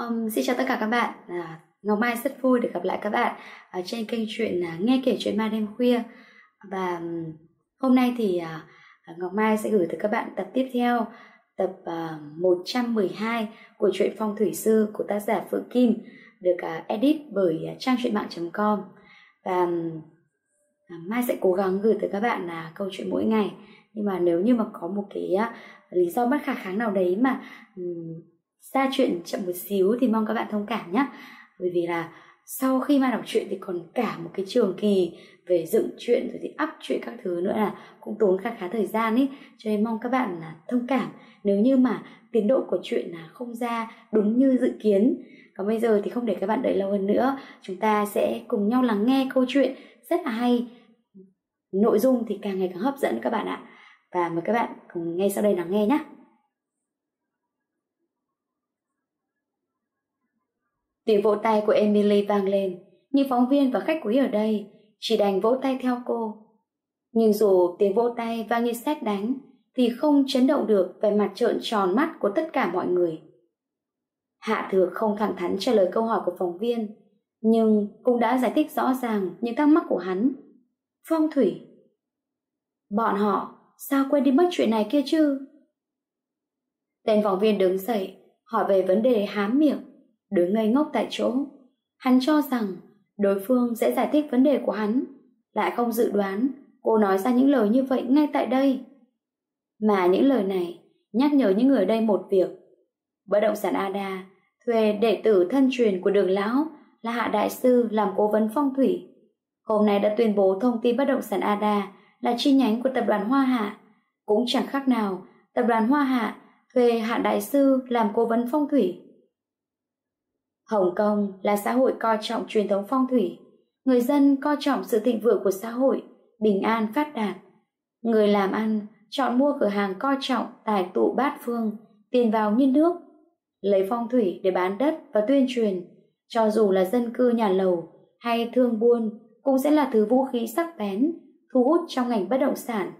Um, xin chào tất cả các bạn. À, Ngọc Mai rất vui được gặp lại các bạn ở trên kênh chuyện à, nghe kể chuyện ma đêm khuya và um, hôm nay thì à, Ngọc Mai sẽ gửi tới các bạn tập tiếp theo tập à, 112 của truyện Phong Thủy Sư của tác giả Phượng Kim được à, edit bởi à, trang truyện mạng.com và um, Mai sẽ cố gắng gửi tới các bạn là câu chuyện mỗi ngày nhưng mà nếu như mà có một cái à, lý do bất khả kháng nào đấy mà um, ra chuyện chậm một xíu thì mong các bạn thông cảm nhé bởi vì là sau khi mà đọc truyện thì còn cả một cái trường kỳ về dựng chuyện rồi thì up chuyện các thứ nữa là cũng tốn khá khá thời gian ấy cho nên mong các bạn là thông cảm nếu như mà tiến độ của chuyện là không ra đúng như dự kiến còn bây giờ thì không để các bạn đợi lâu hơn nữa chúng ta sẽ cùng nhau lắng nghe câu chuyện rất là hay nội dung thì càng ngày càng hấp dẫn các bạn ạ và mời các bạn cùng ngay sau đây lắng nghe nhé Tiếng vỗ tay của Emily vang lên, nhưng phóng viên và khách quý ở đây chỉ đành vỗ tay theo cô. Nhưng dù tiếng vỗ tay vang như sét đánh, thì không chấn động được về mặt trợn tròn mắt của tất cả mọi người. Hạ thừa không thẳng thắn trả lời câu hỏi của phóng viên, nhưng cũng đã giải thích rõ ràng những thắc mắc của hắn. Phong thủy. Bọn họ sao quên đi mất chuyện này kia chứ? Tên phóng viên đứng dậy, hỏi về vấn đề hám miệng đứng ngây ngốc tại chỗ. Hắn cho rằng đối phương sẽ giải thích vấn đề của hắn, lại không dự đoán cô nói ra những lời như vậy ngay tại đây. Mà những lời này nhắc nhở những người đây một việc. Bất động sản Ada thuê đệ tử thân truyền của đường lão là Hạ Đại Sư làm cố vấn phong thủy. Hôm nay đã tuyên bố thông tin bất động sản Ada là chi nhánh của tập đoàn Hoa Hạ. Cũng chẳng khác nào tập đoàn Hoa Hạ thuê Hạ Đại Sư làm cố vấn phong thủy. Hồng Kông là xã hội coi trọng truyền thống phong thủy, người dân coi trọng sự thịnh vượng của xã hội, bình an phát đạt. Người làm ăn chọn mua cửa hàng coi trọng tài tụ bát phương, tiền vào như nước, lấy phong thủy để bán đất và tuyên truyền, cho dù là dân cư nhà lầu hay thương buôn cũng sẽ là thứ vũ khí sắc bén, thu hút trong ngành bất động sản.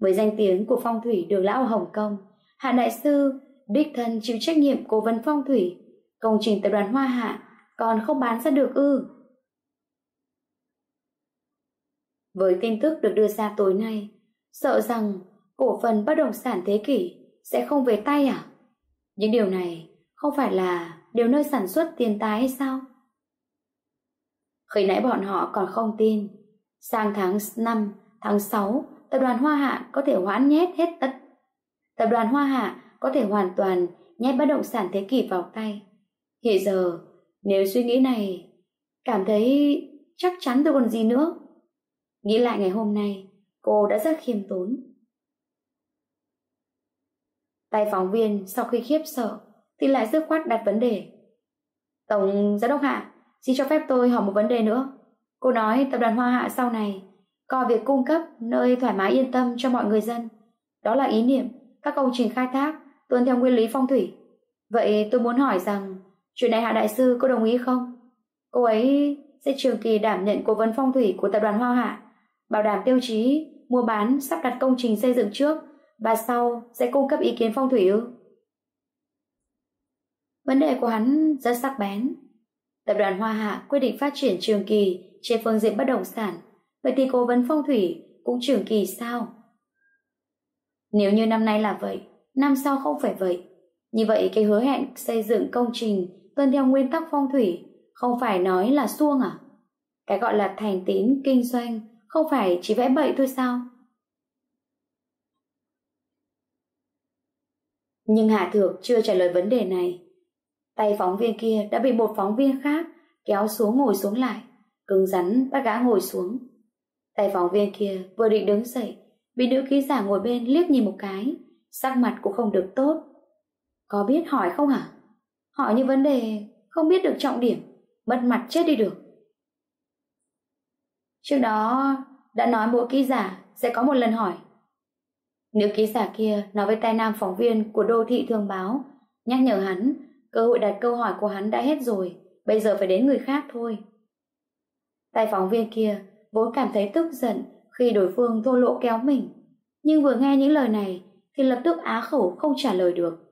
Với danh tiếng của phong thủy được lão Hồng Kông, Hạ Đại Sư đích thân chịu trách nhiệm cố vấn phong thủy Công trình tập đoàn Hoa Hạ còn không bán ra được ư. Với tin tức được đưa ra tối nay, sợ rằng cổ phần bất động sản thế kỷ sẽ không về tay à? Những điều này không phải là điều nơi sản xuất tiền tài hay sao? Khi nãy bọn họ còn không tin, sang tháng 5, tháng 6, tập đoàn Hoa Hạ có thể hoãn nhét hết tất. Tập đoàn Hoa Hạ có thể hoàn toàn nhét bất động sản thế kỷ vào tay. Hiện giờ, nếu suy nghĩ này, cảm thấy chắc chắn tôi còn gì nữa. Nghĩ lại ngày hôm nay, cô đã rất khiêm tốn. Tay phóng viên sau khi khiếp sợ thì lại dứt khoát đặt vấn đề. Tổng giám đốc hạ, xin cho phép tôi hỏi một vấn đề nữa. Cô nói tập đoàn Hoa Hạ sau này coi việc cung cấp nơi thoải mái yên tâm cho mọi người dân. Đó là ý niệm các công trình khai thác tuân theo nguyên lý phong thủy. Vậy tôi muốn hỏi rằng Chuyện này Hạ Đại Sư có đồng ý không? Cô ấy sẽ trường kỳ đảm nhận cố vấn phong thủy của tập đoàn Hoa Hạ, bảo đảm tiêu chí, mua bán, sắp đặt công trình xây dựng trước và sau sẽ cung cấp ý kiến phong thủy ư? Vấn đề của hắn rất sắc bén. Tập đoàn Hoa Hạ quyết định phát triển trường kỳ trên phương diện bất động sản, vậy thì cố vấn phong thủy cũng trường kỳ sao? Nếu như năm nay là vậy, năm sau không phải vậy. Như vậy cái hứa hẹn xây dựng công trình tuân theo nguyên tắc phong thủy, không phải nói là xuông à? Cái gọi là thành tín kinh doanh không phải chỉ vẽ bậy thôi sao? Nhưng Hạ Thược chưa trả lời vấn đề này. Tay phóng viên kia đã bị một phóng viên khác kéo xuống ngồi xuống lại, cứng rắn bắt gã ngồi xuống. Tay phóng viên kia vừa định đứng dậy, bị nữ ký giả ngồi bên liếc nhìn một cái, sắc mặt cũng không được tốt. Có biết hỏi không hả? hỏi những vấn đề không biết được trọng điểm mất mặt chết đi được trước đó đã nói mỗi ký giả sẽ có một lần hỏi nếu ký giả kia nói với tai nam phóng viên của đô thị thường báo nhắc nhở hắn cơ hội đặt câu hỏi của hắn đã hết rồi bây giờ phải đến người khác thôi tay phóng viên kia vốn cảm thấy tức giận khi đối phương thô lỗ kéo mình nhưng vừa nghe những lời này thì lập tức á khẩu không trả lời được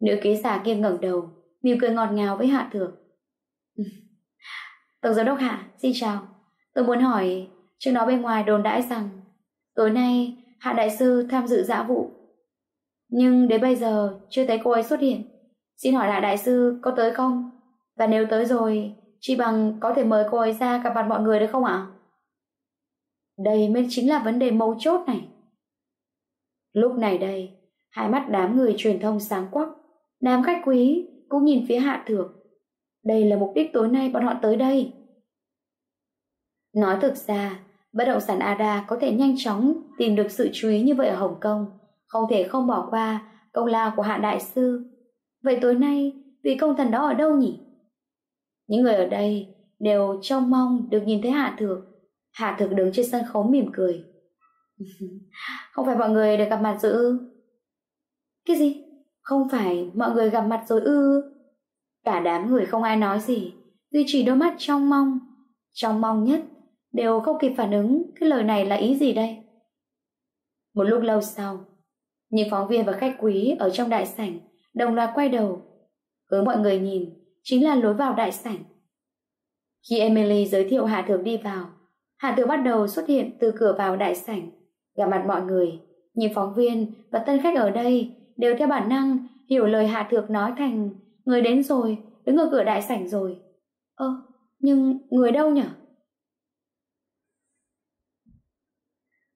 Nữ ký giả kia ngẩng đầu, mỉm cười ngọt ngào với Hạ Thược. Ừ. Tổng giám đốc Hạ, xin chào. Tôi muốn hỏi, trước đó bên ngoài đồn đãi rằng tối nay Hạ Đại Sư tham dự dã vụ. Nhưng đến bây giờ chưa thấy cô ấy xuất hiện. Xin hỏi lại Đại Sư có tới không? Và nếu tới rồi, chỉ bằng có thể mời cô ấy ra gặp mặt mọi người được không ạ? Đây mới chính là vấn đề mấu chốt này. Lúc này đây, hai mắt đám người truyền thông sáng quắc. Nam khách quý cũng nhìn phía hạ thược. Đây là mục đích tối nay bọn họ tới đây. Nói thực ra, bất động sản ADA có thể nhanh chóng tìm được sự chú ý như vậy ở Hồng Kông, không thể không bỏ qua công lao của hạ đại sư. Vậy tối nay, vị công thần đó ở đâu nhỉ? Những người ở đây đều trông mong được nhìn thấy Hạ Thược. Hạ Thược đứng trên sân khấu mỉm cười. không phải mọi người được gặp mặt dự Cái gì? Không phải mọi người gặp mặt rồi ư Cả đám người không ai nói gì Duy chỉ đôi mắt trong mong Trong mong nhất Đều không kịp phản ứng Cái lời này là ý gì đây Một lúc lâu sau Những phóng viên và khách quý ở trong đại sảnh Đồng loạt quay đầu Hướng mọi người nhìn Chính là lối vào đại sảnh Khi Emily giới thiệu Hà thượng đi vào Hà thượng bắt đầu xuất hiện từ cửa vào đại sảnh Gặp mặt mọi người những phóng viên và tân khách ở đây đều theo bản năng hiểu lời Hạ Thược nói thành người đến rồi, đứng ở cửa đại sảnh rồi. Ơ, nhưng người đâu nhở?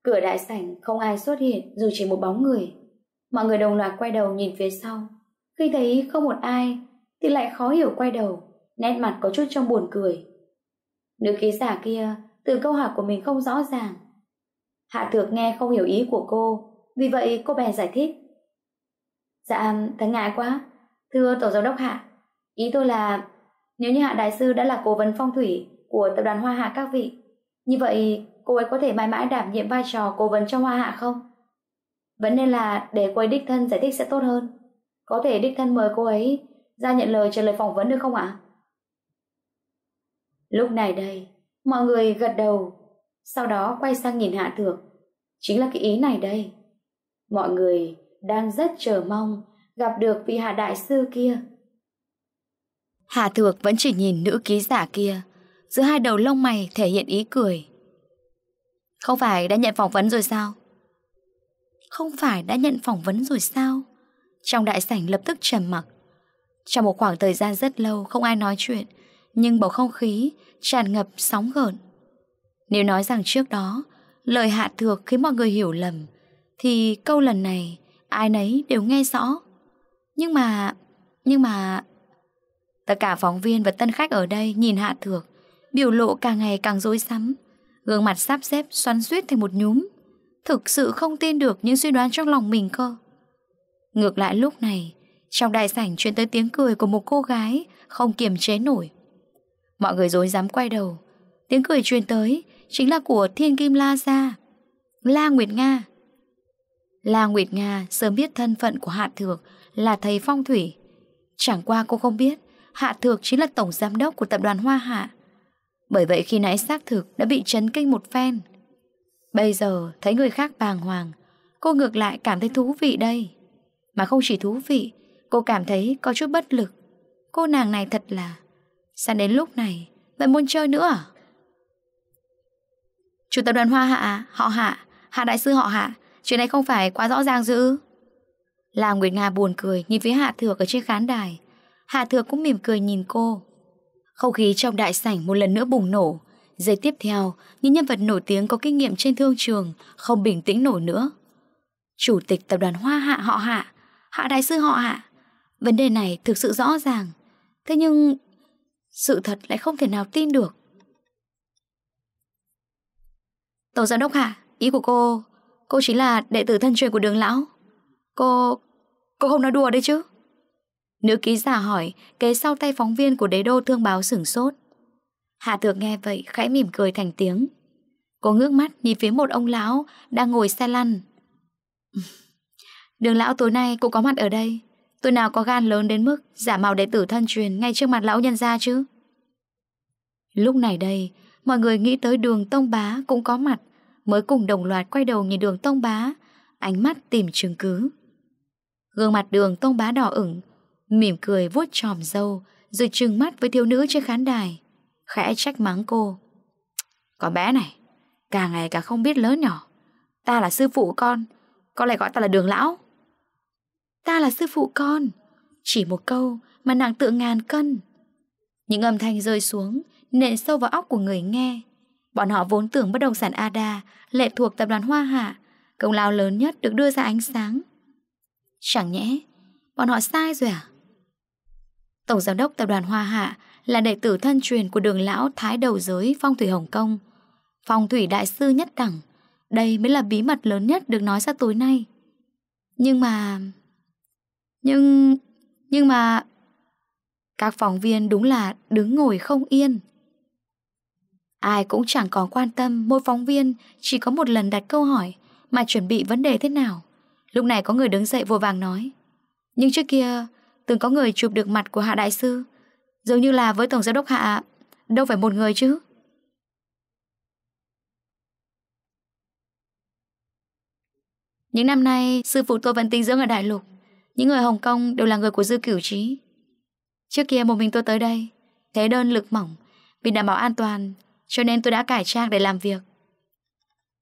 Cửa đại sảnh không ai xuất hiện dù chỉ một bóng người. Mọi người đồng loạt quay đầu nhìn phía sau. Khi thấy không một ai thì lại khó hiểu quay đầu, nét mặt có chút trong buồn cười. Nữ ký giả kia từ câu hỏi của mình không rõ ràng. Hạ Thược nghe không hiểu ý của cô, vì vậy cô bèn giải thích. Dạ, thật ngại quá. Thưa Tổ giám đốc Hạ, ý tôi là nếu như Hạ Đại Sư đã là cố vấn phong thủy của tập đoàn Hoa Hạ các vị, như vậy cô ấy có thể mãi mãi đảm nhiệm vai trò cố vấn cho Hoa Hạ không? vẫn nên là để cô ấy đích thân giải thích sẽ tốt hơn. Có thể đích thân mời cô ấy ra nhận lời trả lời phỏng vấn được không ạ? Lúc này đây, mọi người gật đầu, sau đó quay sang nhìn Hạ Thược. Chính là cái ý này đây. Mọi người đang rất chờ mong gặp được vị hạ đại sư kia. Hà Thược vẫn chỉ nhìn nữ ký giả kia, giữa hai đầu lông mày thể hiện ý cười. Không phải đã nhận phỏng vấn rồi sao? Không phải đã nhận phỏng vấn rồi sao? Trong đại sảnh lập tức trầm mặc. Trong một khoảng thời gian rất lâu không ai nói chuyện, nhưng bầu không khí tràn ngập sóng gợn. Nếu nói rằng trước đó, lời hạ thược khiến mọi người hiểu lầm, thì câu lần này Ai nấy đều nghe rõ Nhưng mà Nhưng mà Tất cả phóng viên và tân khách ở đây nhìn Hạ Thược Biểu lộ càng ngày càng rối rắm Gương mặt sắp xếp xoắn suýt thành một nhúm Thực sự không tin được những suy đoán trong lòng mình cơ Ngược lại lúc này Trong đại sảnh truyền tới tiếng cười của một cô gái Không kiềm chế nổi Mọi người dối dám quay đầu Tiếng cười truyền tới Chính là của Thiên Kim La Gia La Nguyệt Nga La Nguyệt Nga sớm biết thân phận của Hạ Thược là thầy phong thủy. Chẳng qua cô không biết, Hạ Thược chính là tổng giám đốc của tập đoàn Hoa Hạ. Bởi vậy khi nãy xác thực đã bị chấn kinh một phen. Bây giờ thấy người khác bàng hoàng, cô ngược lại cảm thấy thú vị đây. Mà không chỉ thú vị, cô cảm thấy có chút bất lực. Cô nàng này thật là... Sao đến lúc này, vẫn muốn chơi nữa à? Chủ tập đoàn Hoa Hạ, họ Hạ, Hạ Đại sư họ Hạ, Chuyện này không phải quá rõ ràng dữ Là Nguyệt Nga buồn cười Nhìn phía Hạ Thược ở trên khán đài Hạ Thược cũng mỉm cười nhìn cô Không khí trong đại sảnh một lần nữa bùng nổ Giây tiếp theo Những nhân vật nổi tiếng có kinh nghiệm trên thương trường Không bình tĩnh nổi nữa Chủ tịch tập đoàn Hoa Hạ họ Hạ Hạ đại sư họ Hạ Vấn đề này thực sự rõ ràng Thế nhưng Sự thật lại không thể nào tin được Tổng giám đốc Hạ Ý của cô Cô chính là đệ tử thân truyền của đường lão Cô... cô không nói đùa đấy chứ Nữ ký giả hỏi Kế sau tay phóng viên của đế đô thương báo sửng sốt Hạ thược nghe vậy khẽ mỉm cười thành tiếng Cô ngước mắt nhìn phía một ông lão Đang ngồi xe lăn Đường lão tối nay cũng có mặt ở đây Tôi nào có gan lớn đến mức Giả mạo đệ tử thân truyền ngay trước mặt lão nhân ra chứ Lúc này đây Mọi người nghĩ tới đường tông bá cũng có mặt Mới cùng đồng loạt quay đầu nhìn đường tông bá Ánh mắt tìm chứng cứ Gương mặt đường tông bá đỏ ửng Mỉm cười vuốt tròm dâu Rồi trừng mắt với thiếu nữ trên khán đài Khẽ trách mắng cô Con bé này Càng ngày càng không biết lớn nhỏ Ta là sư phụ con Con lại gọi ta là đường lão Ta là sư phụ con Chỉ một câu mà nàng tự ngàn cân Những âm thanh rơi xuống Nện sâu vào óc của người nghe Bọn họ vốn tưởng bất động sản ADA lệ thuộc tập đoàn Hoa Hạ, công lao lớn nhất được đưa ra ánh sáng. Chẳng nhẽ, bọn họ sai rồi à? Tổng giám đốc tập đoàn Hoa Hạ là đệ tử thân truyền của đường lão thái đầu giới phong thủy Hồng Kông, phong thủy đại sư nhất đẳng. Đây mới là bí mật lớn nhất được nói ra tối nay. Nhưng mà... Nhưng... Nhưng mà... Các phóng viên đúng là đứng ngồi không yên. Ai cũng chẳng còn quan tâm mỗi phóng viên chỉ có một lần đặt câu hỏi mà chuẩn bị vấn đề thế nào. Lúc này có người đứng dậy vội vàng nói. Nhưng trước kia, từng có người chụp được mặt của Hạ Đại Sư. Giống như là với Tổng Giám đốc Hạ, đâu phải một người chứ. Những năm nay, sư phụ tôi vẫn tinh dưỡng ở Đại Lục. Những người Hồng Kông đều là người của Dư Cửu Trí. Trước kia một mình tôi tới đây, thế đơn lực mỏng, vì đảm bảo an toàn, cho nên tôi đã cải trang để làm việc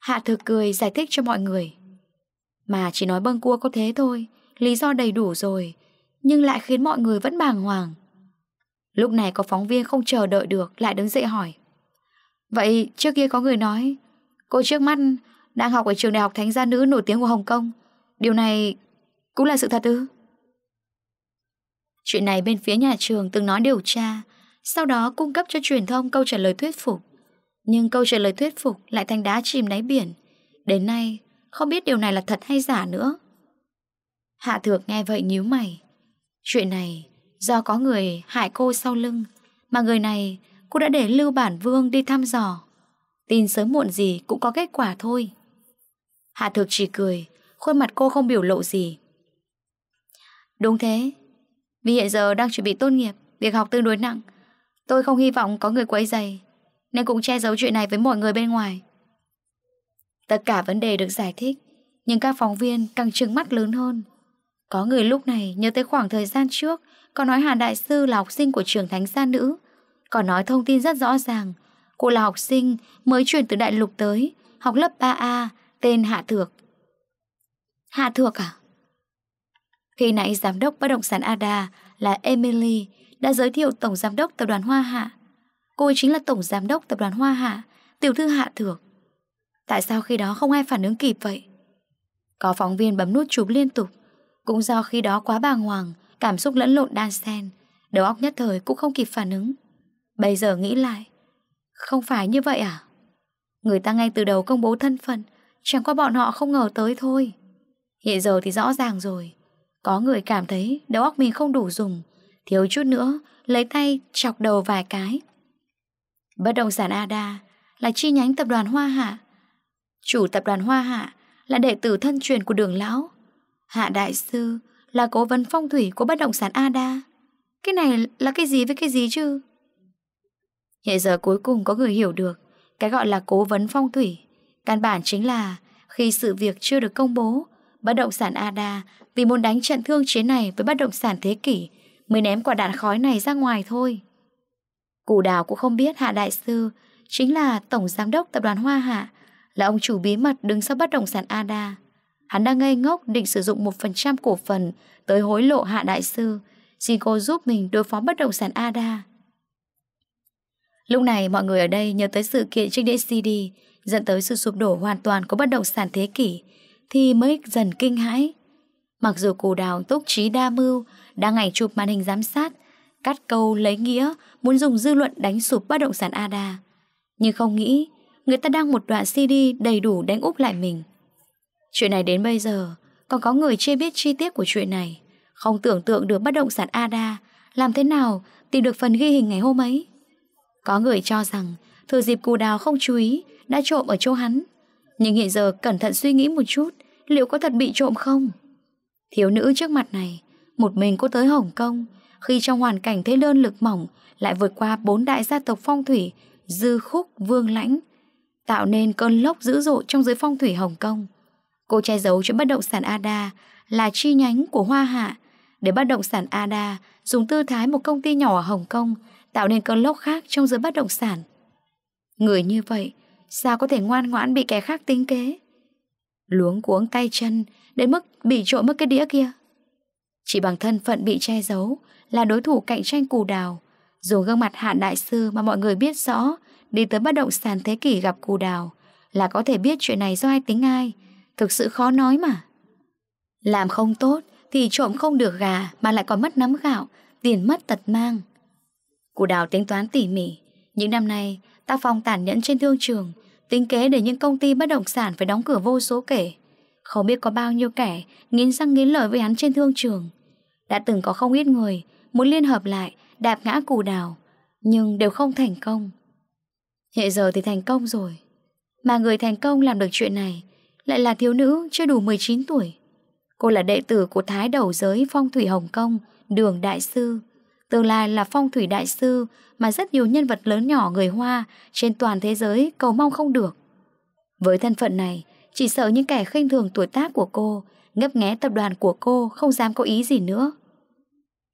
Hạ thực cười giải thích cho mọi người Mà chỉ nói bâng cua có thế thôi Lý do đầy đủ rồi Nhưng lại khiến mọi người vẫn bàng hoàng Lúc này có phóng viên không chờ đợi được Lại đứng dậy hỏi Vậy trước kia có người nói Cô trước mắt đang học ở trường đại học Thánh gia nữ nổi tiếng của Hồng Kông Điều này cũng là sự thật ư Chuyện này bên phía nhà trường từng nói điều tra Sau đó cung cấp cho truyền thông câu trả lời thuyết phục nhưng câu trả lời thuyết phục lại thành đá chìm đáy biển. Đến nay, không biết điều này là thật hay giả nữa. Hạ thược nghe vậy nhíu mày. Chuyện này do có người hại cô sau lưng, mà người này cô đã để Lưu Bản Vương đi thăm dò. Tin sớm muộn gì cũng có kết quả thôi. Hạ thược chỉ cười, khuôn mặt cô không biểu lộ gì. Đúng thế, vì hiện giờ đang chuẩn bị tốt nghiệp, việc học tương đối nặng. Tôi không hy vọng có người quấy giày nên cũng che giấu chuyện này với mọi người bên ngoài Tất cả vấn đề được giải thích Nhưng các phóng viên càng trừng mắt lớn hơn Có người lúc này nhớ tới khoảng thời gian trước còn nói Hàn Đại Sư là học sinh của trường Thánh Gia Nữ Còn nói thông tin rất rõ ràng Cô là học sinh mới chuyển từ Đại Lục tới Học lớp 3A Tên Hạ Thược Hạ Thược à? Khi nãy giám đốc bất động sản Ada là Emily đã giới thiệu tổng giám đốc tập đoàn Hoa Hạ Cô ấy chính là tổng giám đốc tập đoàn Hoa Hạ Tiểu thư Hạ Thược Tại sao khi đó không ai phản ứng kịp vậy Có phóng viên bấm nút chụp liên tục Cũng do khi đó quá bàng hoàng Cảm xúc lẫn lộn đan xen Đầu óc nhất thời cũng không kịp phản ứng Bây giờ nghĩ lại Không phải như vậy à Người ta ngay từ đầu công bố thân phận Chẳng qua bọn họ không ngờ tới thôi Hiện giờ thì rõ ràng rồi Có người cảm thấy đầu óc mình không đủ dùng Thiếu chút nữa Lấy tay chọc đầu vài cái Bất động sản ADA là chi nhánh tập đoàn Hoa Hạ. Chủ tập đoàn Hoa Hạ là đệ tử thân truyền của đường lão. Hạ Đại Sư là cố vấn phong thủy của bất động sản ADA. Cái này là cái gì với cái gì chứ? Hiện giờ cuối cùng có người hiểu được cái gọi là cố vấn phong thủy. Căn bản chính là khi sự việc chưa được công bố, bất động sản ADA vì muốn đánh trận thương chiến này với bất động sản thế kỷ mới ném quả đạn khói này ra ngoài thôi. Cụ đào cũng không biết Hạ Đại Sư chính là Tổng Giám đốc Tập đoàn Hoa Hạ, là ông chủ bí mật đứng sau bất động sản ADA. Hắn đang ngây ngốc định sử dụng 1% cổ phần tới hối lộ Hạ Đại Sư, xin cô giúp mình đối phó bất động sản ADA. Lúc này mọi người ở đây nhớ tới sự kiện trên đĩa CD dẫn tới sự sụp đổ hoàn toàn của bất động sản thế kỷ thì mới dần kinh hãi. Mặc dù cù đào túc trí đa mưu đang ảnh chụp màn hình giám sát cắt câu lấy nghĩa, muốn dùng dư luận đánh sụp bất động sản ADA. Nhưng không nghĩ, người ta đang một đoạn CD đầy đủ đánh úp lại mình. Chuyện này đến bây giờ, còn có người chưa biết chi tiết của chuyện này, không tưởng tượng được bất động sản ADA, làm thế nào tìm được phần ghi hình ngày hôm ấy. Có người cho rằng, thừa dịp cù đào không chú ý, đã trộm ở chỗ hắn. Nhưng hiện giờ cẩn thận suy nghĩ một chút, liệu có thật bị trộm không? Thiếu nữ trước mặt này, một mình cô tới Hồng Kông, khi trong hoàn cảnh thế đơn lực mỏng Lại vượt qua bốn đại gia tộc phong thủy Dư khúc vương lãnh Tạo nên cơn lốc dữ dội trong giới phong thủy Hồng Kông Cô che giấu cho bất động sản ADA Là chi nhánh của Hoa Hạ Để bất động sản ADA Dùng tư thái một công ty nhỏ ở Hồng Kông Tạo nên cơn lốc khác trong giới bất động sản Người như vậy Sao có thể ngoan ngoãn bị kẻ khác tính kế Luống cuống tay chân Đến mức bị trộm mất cái đĩa kia chỉ bằng thân phận bị che giấu Là đối thủ cạnh tranh cù đào dù gương mặt hạn đại sư mà mọi người biết rõ Đi tới bất động sản thế kỷ gặp cù đào Là có thể biết chuyện này do ai tính ai Thực sự khó nói mà Làm không tốt Thì trộm không được gà Mà lại còn mất nắm gạo Tiền mất tật mang Cù đào tính toán tỉ mỉ Những năm nay tác phong tàn nhẫn trên thương trường Tính kế để những công ty bất động sản Phải đóng cửa vô số kể Không biết có bao nhiêu kẻ Nghiến răng nghiến lợi với hắn trên thương trường đã từng có không ít người muốn liên hợp lại, đạp ngã cù đào, nhưng đều không thành công. Hiện giờ thì thành công rồi. Mà người thành công làm được chuyện này lại là thiếu nữ chưa đủ 19 tuổi. Cô là đệ tử của Thái Đầu Giới Phong Thủy Hồng Kông, Đường Đại Sư. Tương lai là phong thủy đại sư mà rất nhiều nhân vật lớn nhỏ người Hoa trên toàn thế giới cầu mong không được. Với thân phận này, chỉ sợ những kẻ khinh thường tuổi tác của cô ngấp nghé tập đoàn của cô không dám có ý gì nữa.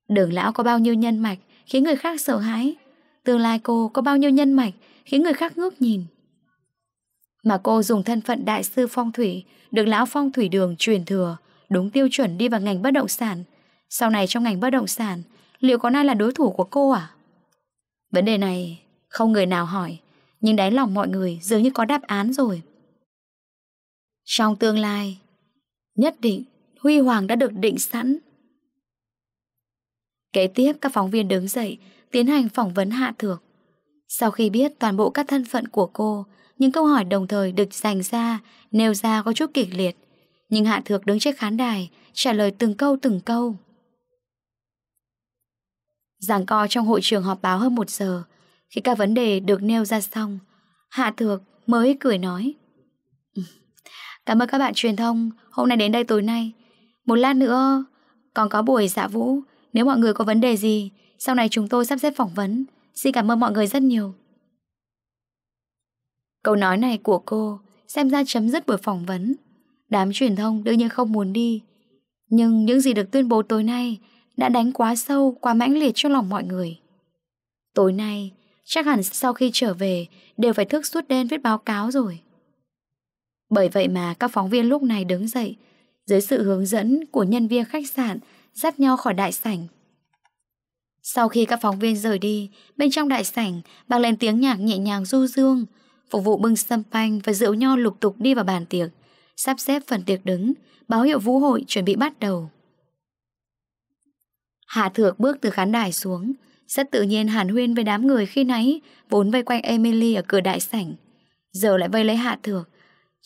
Đường lão có bao nhiêu nhân mạch khiến người khác sợ hãi, tương lai cô có bao nhiêu nhân mạch khiến người khác ngước nhìn. Mà cô dùng thân phận đại sư phong thủy, được lão phong thủy đường truyền thừa, đúng tiêu chuẩn đi vào ngành bất động sản. Sau này trong ngành bất động sản, liệu có ai là đối thủ của cô à? Vấn đề này không người nào hỏi, nhưng đáy lòng mọi người dường như có đáp án rồi. Trong tương lai, Nhất định, huy hoàng đã được định sẵn. Kế tiếp, các phóng viên đứng dậy, tiến hành phỏng vấn Hạ Thược. Sau khi biết toàn bộ các thân phận của cô, những câu hỏi đồng thời được dành ra, nêu ra có chút kịch liệt. Nhưng Hạ Thược đứng trước khán đài, trả lời từng câu từng câu. Giảng co trong hội trường họp báo hơn một giờ, khi các vấn đề được nêu ra xong, Hạ Thược mới cười nói. Cảm ơn các bạn truyền thông Hôm nay đến đây tối nay Một lát nữa còn có buổi dạ vũ Nếu mọi người có vấn đề gì Sau này chúng tôi sắp xếp phỏng vấn Xin cảm ơn mọi người rất nhiều Câu nói này của cô Xem ra chấm dứt buổi phỏng vấn Đám truyền thông đương nhiên không muốn đi Nhưng những gì được tuyên bố tối nay Đã đánh quá sâu Quá mãnh liệt cho lòng mọi người Tối nay Chắc hẳn sau khi trở về Đều phải thức suốt đêm viết báo cáo rồi bởi vậy mà các phóng viên lúc này đứng dậy, dưới sự hướng dẫn của nhân viên khách sạn, dắt nhau khỏi đại sảnh. Sau khi các phóng viên rời đi, bên trong đại sảnh, bác lên tiếng nhạc nhẹ nhàng du dương, phục vụ bưng sâm panh và rượu nho lục tục đi vào bàn tiệc, sắp xếp phần tiệc đứng, báo hiệu vũ hội chuẩn bị bắt đầu. Hạ Thược bước từ khán đài xuống, rất tự nhiên hàn huyên với đám người khi nãy vốn vây quanh Emily ở cửa đại sảnh, giờ lại vây lấy Hạ Thược.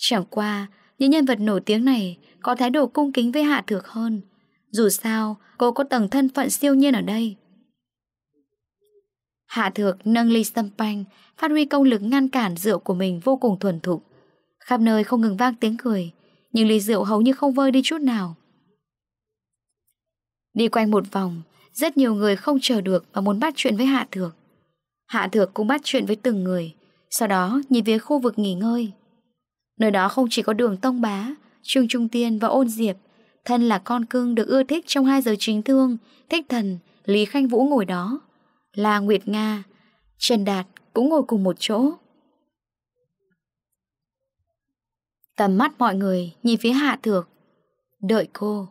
Chẳng qua, những nhân vật nổi tiếng này có thái độ cung kính với Hạ Thược hơn. Dù sao, cô có tầng thân phận siêu nhiên ở đây. Hạ Thược nâng ly sâm panh, phát huy công lực ngăn cản rượu của mình vô cùng thuần thục. Khắp nơi không ngừng vang tiếng cười, nhưng ly rượu hầu như không vơi đi chút nào. Đi quanh một vòng, rất nhiều người không chờ được và muốn bắt chuyện với Hạ Thược. Hạ Thược cũng bắt chuyện với từng người, sau đó nhìn về khu vực nghỉ ngơi. Nơi đó không chỉ có đường Tông Bá, Trương Trung Tiên và Ôn Diệp, thân là con cưng được ưa thích trong hai giờ chính thương, thích thần, Lý Khanh Vũ ngồi đó. Là Nguyệt Nga, Trần Đạt cũng ngồi cùng một chỗ. Tầm mắt mọi người nhìn phía Hạ Thược. Đợi cô.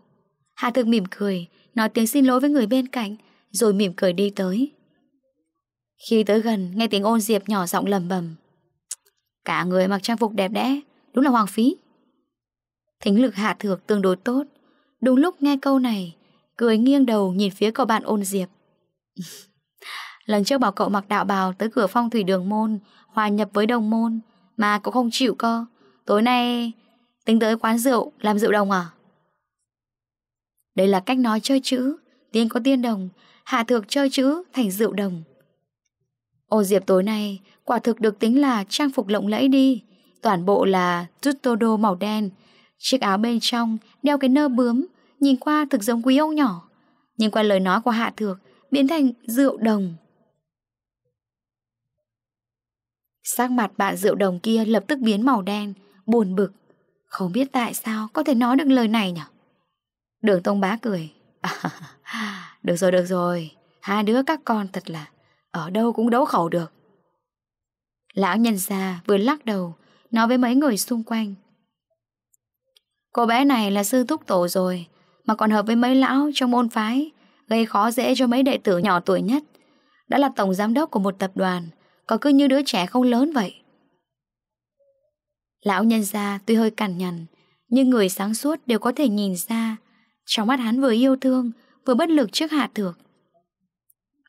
Hạ Thược mỉm cười, nói tiếng xin lỗi với người bên cạnh, rồi mỉm cười đi tới. Khi tới gần, nghe tiếng ôn diệp nhỏ giọng lầm bầm. Cả người mặc trang phục đẹp đẽ, Đúng là hoang phí Thính lực hạ thược tương đối tốt Đúng lúc nghe câu này Cười nghiêng đầu nhìn phía cậu bạn ôn diệp Lần trước bảo cậu mặc đạo bào Tới cửa phong thủy đường môn Hòa nhập với đồng môn Mà cậu không chịu cơ Tối nay tính tới quán rượu Làm rượu đồng à Đây là cách nói chơi chữ Tiên có tiên đồng Hạ thược chơi chữ thành rượu đồng Ô Diệp tối nay Quả thực được tính là trang phục lộng lẫy đi Toàn bộ là tuxedo màu đen Chiếc áo bên trong đeo cái nơ bướm Nhìn qua thực giống quý ông nhỏ Nhưng qua lời nói của Hạ Thược Biến thành rượu đồng Sắc mặt bạn rượu đồng kia lập tức biến màu đen Buồn bực Không biết tại sao có thể nói được lời này nhỉ Đường Tông Bá cười Được rồi được rồi Hai đứa các con thật là Ở đâu cũng đấu khẩu được Lão nhân già vừa lắc đầu Nói với mấy người xung quanh Cô bé này là sư thúc tổ rồi Mà còn hợp với mấy lão trong môn phái Gây khó dễ cho mấy đệ tử nhỏ tuổi nhất Đã là tổng giám đốc của một tập đoàn Còn cứ như đứa trẻ không lớn vậy Lão nhân gia tuy hơi cằn nhằn Nhưng người sáng suốt đều có thể nhìn ra Trong mắt hắn vừa yêu thương Vừa bất lực trước hạ thược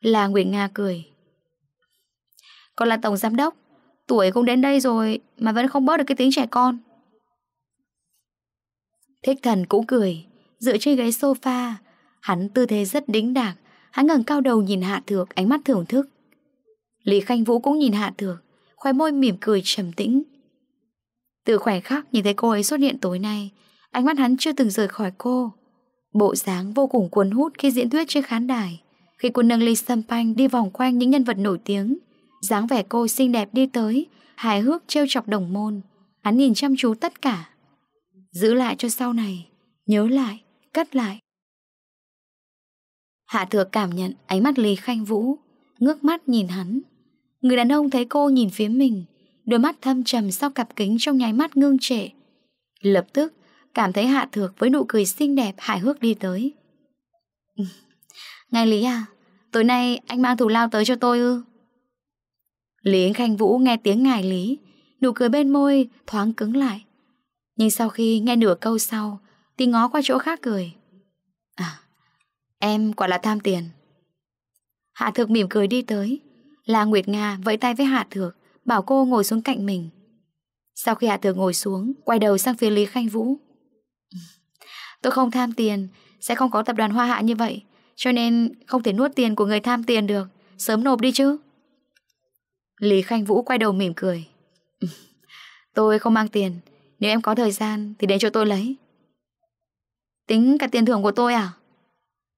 Là Nguyễn Nga cười Còn là tổng giám đốc Tuổi cũng đến đây rồi Mà vẫn không bớt được cái tiếng trẻ con Thích thần cũng cười Dựa trên ghế sofa Hắn tư thế rất đính đạc Hắn ngẩng cao đầu nhìn Hạ Thược ánh mắt thưởng thức Lý Khanh Vũ cũng nhìn Hạ Thược Khoai môi mỉm cười trầm tĩnh Từ khoảnh khắc nhìn thấy cô ấy xuất hiện tối nay Ánh mắt hắn chưa từng rời khỏi cô Bộ dáng vô cùng cuốn hút khi diễn thuyết trên khán đài Khi cô nâng ly sâm panh đi vòng quanh những nhân vật nổi tiếng dáng vẻ cô xinh đẹp đi tới Hài hước trêu chọc đồng môn Hắn nhìn chăm chú tất cả Giữ lại cho sau này Nhớ lại, cắt lại Hạ thừa cảm nhận ánh mắt Lý Khanh Vũ Ngước mắt nhìn hắn Người đàn ông thấy cô nhìn phía mình Đôi mắt thâm trầm sau cặp kính trong nháy mắt ngưng trệ Lập tức cảm thấy Hạ Thược với nụ cười xinh đẹp hài hước đi tới Ngay Lý à Tối nay anh mang thù lao tới cho tôi ư Lý Ánh Khanh Vũ nghe tiếng ngài Lý, nụ cười bên môi thoáng cứng lại. Nhưng sau khi nghe nửa câu sau, thì ngó qua chỗ khác cười. À, em quả là tham tiền. Hạ Thược mỉm cười đi tới. La Nguyệt Nga vẫy tay với Hạ Thược, bảo cô ngồi xuống cạnh mình. Sau khi Hạ Thược ngồi xuống, quay đầu sang phía Lý Khanh Vũ. Tôi không tham tiền, sẽ không có tập đoàn hoa hạ như vậy, cho nên không thể nuốt tiền của người tham tiền được. Sớm nộp đi chứ. Lý Khanh Vũ quay đầu mỉm cười. Tôi không mang tiền, nếu em có thời gian thì đến chỗ tôi lấy. Tính cả tiền thưởng của tôi à?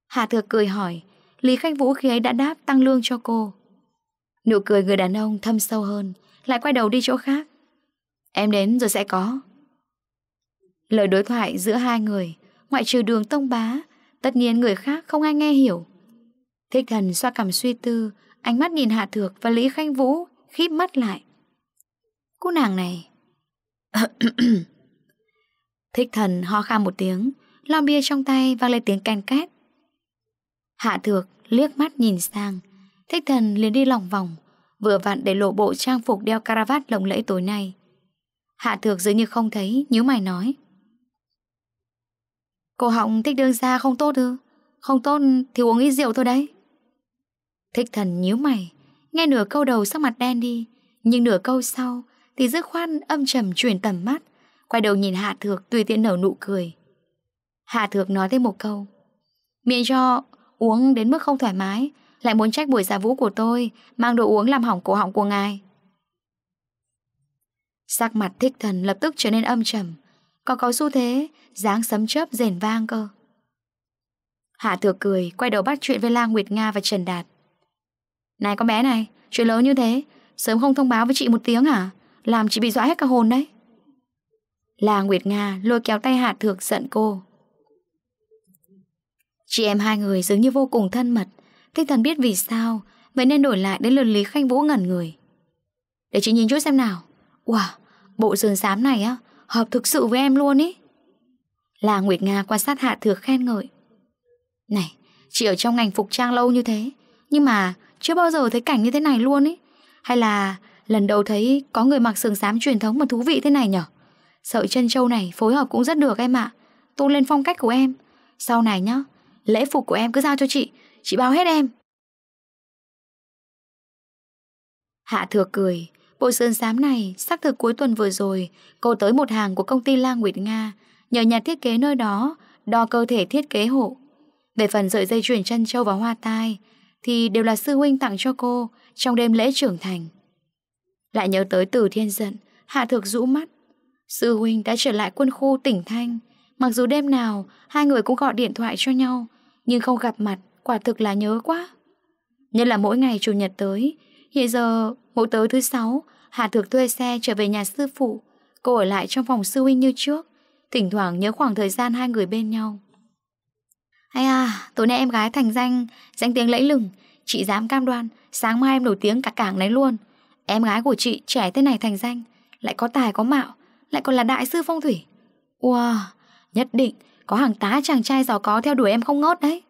Hà Thược cười hỏi, Lý Khanh Vũ khi ấy đã đáp tăng lương cho cô. Nụ cười người đàn ông thâm sâu hơn, lại quay đầu đi chỗ khác. Em đến rồi sẽ có. Lời đối thoại giữa hai người, ngoại trừ đường tông bá, tất nhiên người khác không ai nghe hiểu. Thích thần xoa cằm suy tư, ánh mắt nhìn Hạ Thược và Lý Khanh Vũ khép mắt lại. Cô nàng này... Thích thần ho kha một tiếng, lon bia trong tay vang lên tiếng can két. Hạ thược liếc mắt nhìn sang, thích thần liền đi lòng vòng, vừa vặn để lộ bộ trang phục đeo caravat lộng lẫy tối nay. Hạ thược dường như không thấy, nhíu mày nói. Cô họng thích đương ra không tốt ư? Không tốt thì uống ít rượu thôi đấy. Thích thần nhíu mày, Nghe nửa câu đầu sắc mặt đen đi Nhưng nửa câu sau Thì dứt khoan âm trầm chuyển tầm mắt Quay đầu nhìn Hạ Thược tùy tiện nở nụ cười Hạ Thược nói thêm một câu Miệng cho uống đến mức không thoải mái Lại muốn trách buổi giả vũ của tôi Mang đồ uống làm hỏng cổ họng của ngài Sắc mặt thích thần lập tức trở nên âm trầm có có xu thế dáng sấm chớp rền vang cơ Hạ Thược cười Quay đầu bắt chuyện với La Nguyệt Nga và Trần Đạt này con bé này, chuyện lớn như thế, sớm không thông báo với chị một tiếng à? Làm chị bị dọa hết cả hồn đấy. Là Nguyệt Nga lôi kéo tay Hạt Thược giận cô. Chị em hai người dường như vô cùng thân mật, tinh thần biết vì sao, vậy nên đổi lại đến lượt Lý Khanh Vũ ngẩn người. Để chị nhìn chút xem nào. Wow, bộ sườn xám này á, hợp thực sự với em luôn ý. Là Nguyệt Nga quan sát Hạ Thược khen ngợi. Này, chị ở trong ngành phục trang lâu như thế, nhưng mà chưa bao giờ thấy cảnh như thế này luôn ấy Hay là lần đầu thấy có người mặc sườn xám truyền thống mà thú vị thế này nhở Sợi chân châu này phối hợp cũng rất được em ạ à. Tôn lên phong cách của em Sau này nhá Lễ phục của em cứ giao cho chị Chị bao hết em Hạ thừa cười Bộ sườn xám này xác thực cuối tuần vừa rồi Cô tới một hàng của công ty La Nguyệt Nga Nhờ nhà thiết kế nơi đó Đo cơ thể thiết kế hộ Về phần sợi dây chuyền chân châu và hoa tai thì đều là sư huynh tặng cho cô trong đêm lễ trưởng thành. Lại nhớ tới từ thiên giận, Hạ Thược rũ mắt. Sư huynh đã trở lại quân khu tỉnh Thanh. Mặc dù đêm nào, hai người cũng gọi điện thoại cho nhau, nhưng không gặp mặt, quả thực là nhớ quá. Nhất là mỗi ngày Chủ nhật tới, hiện giờ mỗi tới thứ sáu, Hạ Thược thuê xe trở về nhà sư phụ. Cô ở lại trong phòng sư huynh như trước, thỉnh thoảng nhớ khoảng thời gian hai người bên nhau. Hay à, tối nay em gái thành danh, danh tiếng lẫy lừng. Chị dám cam đoan, sáng mai em nổi tiếng cả cảng đấy luôn. Em gái của chị trẻ thế này thành danh, lại có tài có mạo, lại còn là đại sư phong thủy. Wow, nhất định có hàng tá chàng trai giàu có theo đuổi em không ngớt đấy.